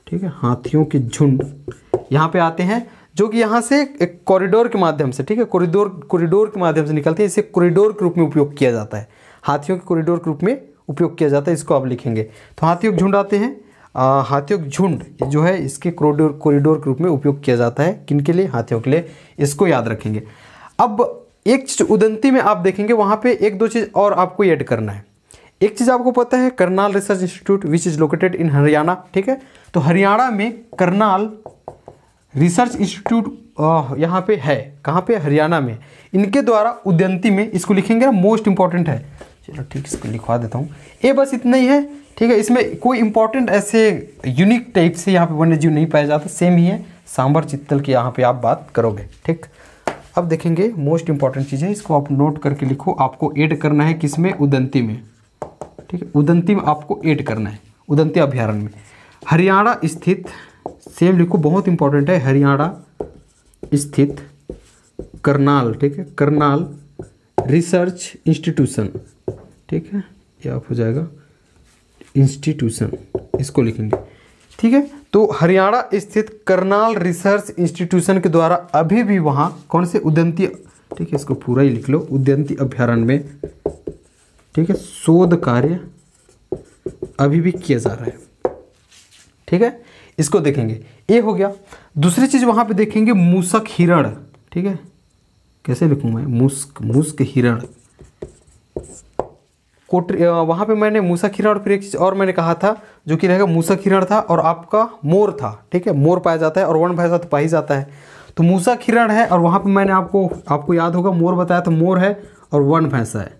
ठीक है हाथियों के झुंड यहाँ पे आते हैं जो कि यहाँ से एक कॉरिडोर के माध्यम से ठीक है कॉरिडोर कॉरिडोर के माध्यम से निकलते हैं इसे कॉरिडोर के रूप में उपयोग किया जाता है हाथियों के कॉरिडोर के रूप में उपयोग किया जाता है इसको आप लिखेंगे तो हाथियों के झुंड आते हैं हाथियों झुंड जो है इसके कोरिडोर कॉरिडोर के रूप में उपयोग किया जाता है किन के लिए हाथियों के लिए इसको याद रखेंगे अब एक चीज़ उदंती में आप देखेंगे वहाँ पे एक दो चीज़ और आपको ऐड करना है एक चीज़ आपको पता है Karnal research institute which is located in Haryana ठीक है तो हरियाणा में करनाल रिसर्च इंस्टीट्यूट यहाँ पे है कहाँ पे हरियाणा में इनके द्वारा उद्यंती में इसको लिखेंगे ना मोस्ट इंपॉर्टेंट है चलो ठीक इसको लिखवा देता हूँ ये बस इतना ही है ठीक है इसमें कोई इंपॉर्टेंट ऐसे यूनिक टाइप से यहाँ पे वन्य जीव नहीं पाया जाता सेम ही है सांबर चित्तल की यहाँ पे आप बात करोगे ठीक अब देखेंगे मोस्ट इंपॉर्टेंट चीज़ है इसको आप नोट करके लिखो आपको एड करना है किस में उदंती में ठीक है उदंती में आपको एड करना है उदंती अभ्यारण्य में हरियाणा स्थित सेम लिखो बहुत इंपॉर्टेंट है हरियाणा स्थित करनाल ठीक है करनाल रिसर्च इंस्टीट्यूशन ठीक है ये आप हो जाएगा इंस्टीट्यूशन इसको लिखेंगे ठीक है तो हरियाणा स्थित करनाल रिसर्च इंस्टीट्यूशन के द्वारा अभी भी वहाँ कौन से उद्यंती ठीक है इसको पूरा ही लिख लो उद्यंती अभ्यारण्य में ठीक है शोध कार्य अभी भी किया जा रहा है ठीक है इसको देखेंगे ये हो गया दूसरी चीज़ वहां पे देखेंगे मूसक हिरण ठीक है कैसे लिखूंगा मैं मुस्क मुस्क हिरण कोटरी वहाँ पे मैंने मूसा किरण और फिर एक चीज़ और मैंने कहा था जो कि रहेगा मूसा किरण था और आपका मोर था ठीक है मोर पाया जाता है और वन भाई तो पाया जाता है तो मूसा किरण है और वहाँ पे मैंने आपको आपको याद होगा मोर बताया तो मोर है और वन भैंसा है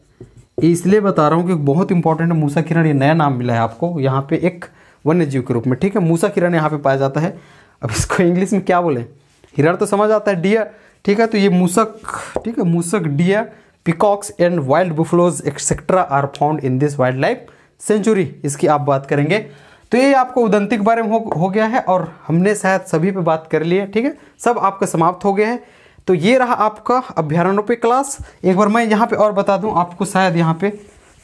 इसलिए बता रहा हूँ कि बहुत इंपॉर्टेंट है मूसा किरण ये नया नाम मिला है आपको यहाँ पे एक वन्य जीव के रूप में ठीक है मूसा किरण यहाँ पे पाया जाता है अब इसको इंग्लिश में क्या बोले हिरण तो समझ आता है डियर ठीक है तो ये मूसक ठीक है mouse deer peacocks and wild buffaloes etcetera are found in this wild life sanctuary इसकी आप बात करेंगे तो ये आपको उदंती के बारे में हो, हो गया है और हमने शायद सभी पे बात कर ली है ठीक है सब आपका समाप्त हो गया है तो ये रहा आपका अभ्यारण्यों पे क्लास एक बार मैं यहाँ पे और बता दूँ आपको शायद यहाँ पे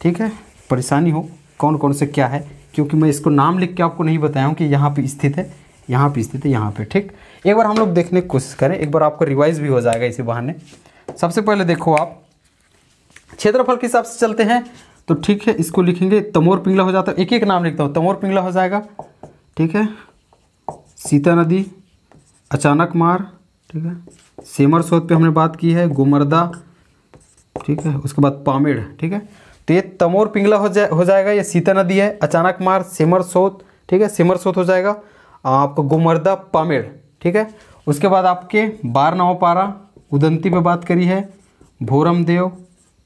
ठीक है परेशानी हो कौन कौन से क्या है क्योंकि मैं इसको नाम लिख के आपको नहीं बताया हूँ कि यहाँ पर स्थित है यहाँ पर स्थित है यहाँ पर ठीक एक बार हम लोग देखने की कोशिश करें एक बार आपको रिवाइज भी हो जाएगा इसी बहाने सबसे पहले देखो आप क्षेत्रफल के हिसाब से चलते हैं तो ठीक है इसको लिखेंगे तमोर पिंगला हो जाता है एक एक नाम लिखता हूँ तमोर पिंगला हो जाएगा ठीक है सीता नदी अचानक मार ठीक है सेमर स्रोत पे हमने बात की है गुमरदा ठीक है उसके बाद पामेड़ ठीक है तो ये तमोर पिंगला हो जाए हो जाएगा ये सीता नदी है अचानक मार सेमर स्रोत ठीक है सेमर स्रोत हो जाएगा आपका गुमरदा पामेड़ ठीक है उसके बाद आपके बारनाव पारा उदंती पर बात करी है भोरम देव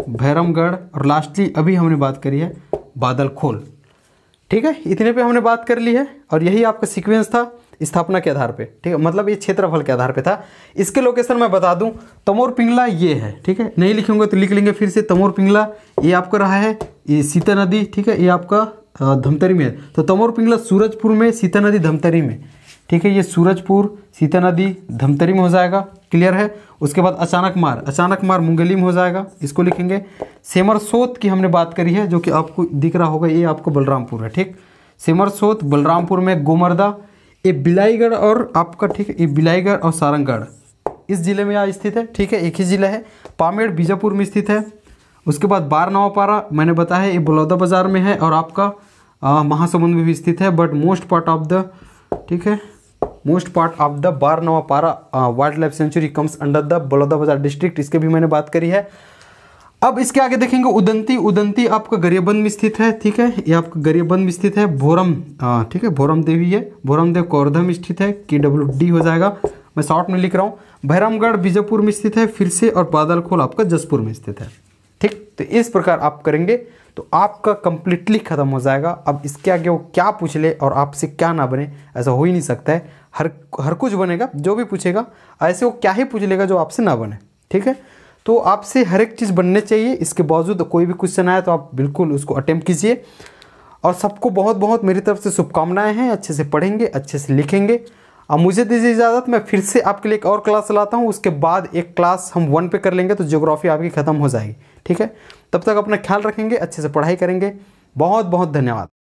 भैरमगढ़ और लास्टली अभी हमने बात करी है बादल खोल ठीक है इतने पे हमने बात कर ली है और यही आपका सीक्वेंस था स्थापना के आधार पे ठीक है मतलब ये क्षेत्रफल के आधार पे था इसके लोकेशन मैं बता दूं तमोर पिंगला ये है ठीक है नहीं लिखेंगे तो लिख लेंगे फिर से तमोर पिंगला ये आपका रहा है ये सीता नदी ठीक है ये आपका धमतरी में है तो तमोर पिंगला सूरजपुर में सीता नदी धमतरी में ठीक है ये सूरजपुर सीता नदी धमतरी में हो जाएगा क्लियर है उसके बाद अचानक मार अचानक मार मुंगेली में हो जाएगा इसको लिखेंगे सेमरसोत की हमने बात करी है जो कि आपको दिख रहा होगा ये आपको बलरामपुर है ठीक सेमरसोत बलरामपुर में गोमरदा ये बिलाईगढ़ और आपका ठीक है ये बिलाईगढ़ और सारंगगढ़ इस ज़िले में यहाँ स्थित है ठीक है एक ही ज़िला है पामेड़ बीजापुर में स्थित है उसके बाद बार नवापारा मैंने बताया ये बलौदा बाज़ार में है और आपका महासमुंद में भी स्थित है but most part of the ठीक है most part of the Bar Nawapara wild life sanctuary comes under the Balodabazar district इसके भी मैंने बात करी है अब इसके आगे देखेंगे उदंती उदंती आपका गरियाबंद में स्थित है ठीक है ये आपका गरियाबंद में स्थित है भोरम ठीक है भोरम देवी है भोरम देव कौरधम स्थित है के डब्ल्यू डी हो जाएगा मैं शॉर्ट में लिख रहा हूँ भैरमगढ़ बीजापुर में स्थित है फिर से और बादलखोल आपका जसपुर में स्थित है ठीक तो इस प्रकार आप करेंगे तो आपका कंप्लीटली ख़त्म हो जाएगा अब इसके आगे वो क्या पूछ ले और आपसे क्या ना बने ऐसा हो ही नहीं सकता है हर हर कुछ बनेगा जो भी पूछेगा ऐसे वो क्या ही पूछ लेगा जो आपसे ना बने ठीक है तो आपसे हर एक चीज़ बनने चाहिए इसके बावजूद कोई भी क्वेश्चन आया तो आप बिल्कुल उसको अटैम्प्ट कीजिए और सबको बहुत बहुत मेरी तरफ से शुभकामनाएं हैं अच्छे से पढ़ेंगे अच्छे से लिखेंगे अब मुझे दीजिए इजाज़त मैं फिर से आपके लिए एक और क्लास लाता हूँ उसके बाद एक क्लास हम वन पे कर लेंगे तो ज्योग्राफी आपकी ख़त्म हो जाएगी ठीक है तब तक अपना ख्याल रखेंगे अच्छे से पढ़ाई करेंगे बहुत बहुत धन्यवाद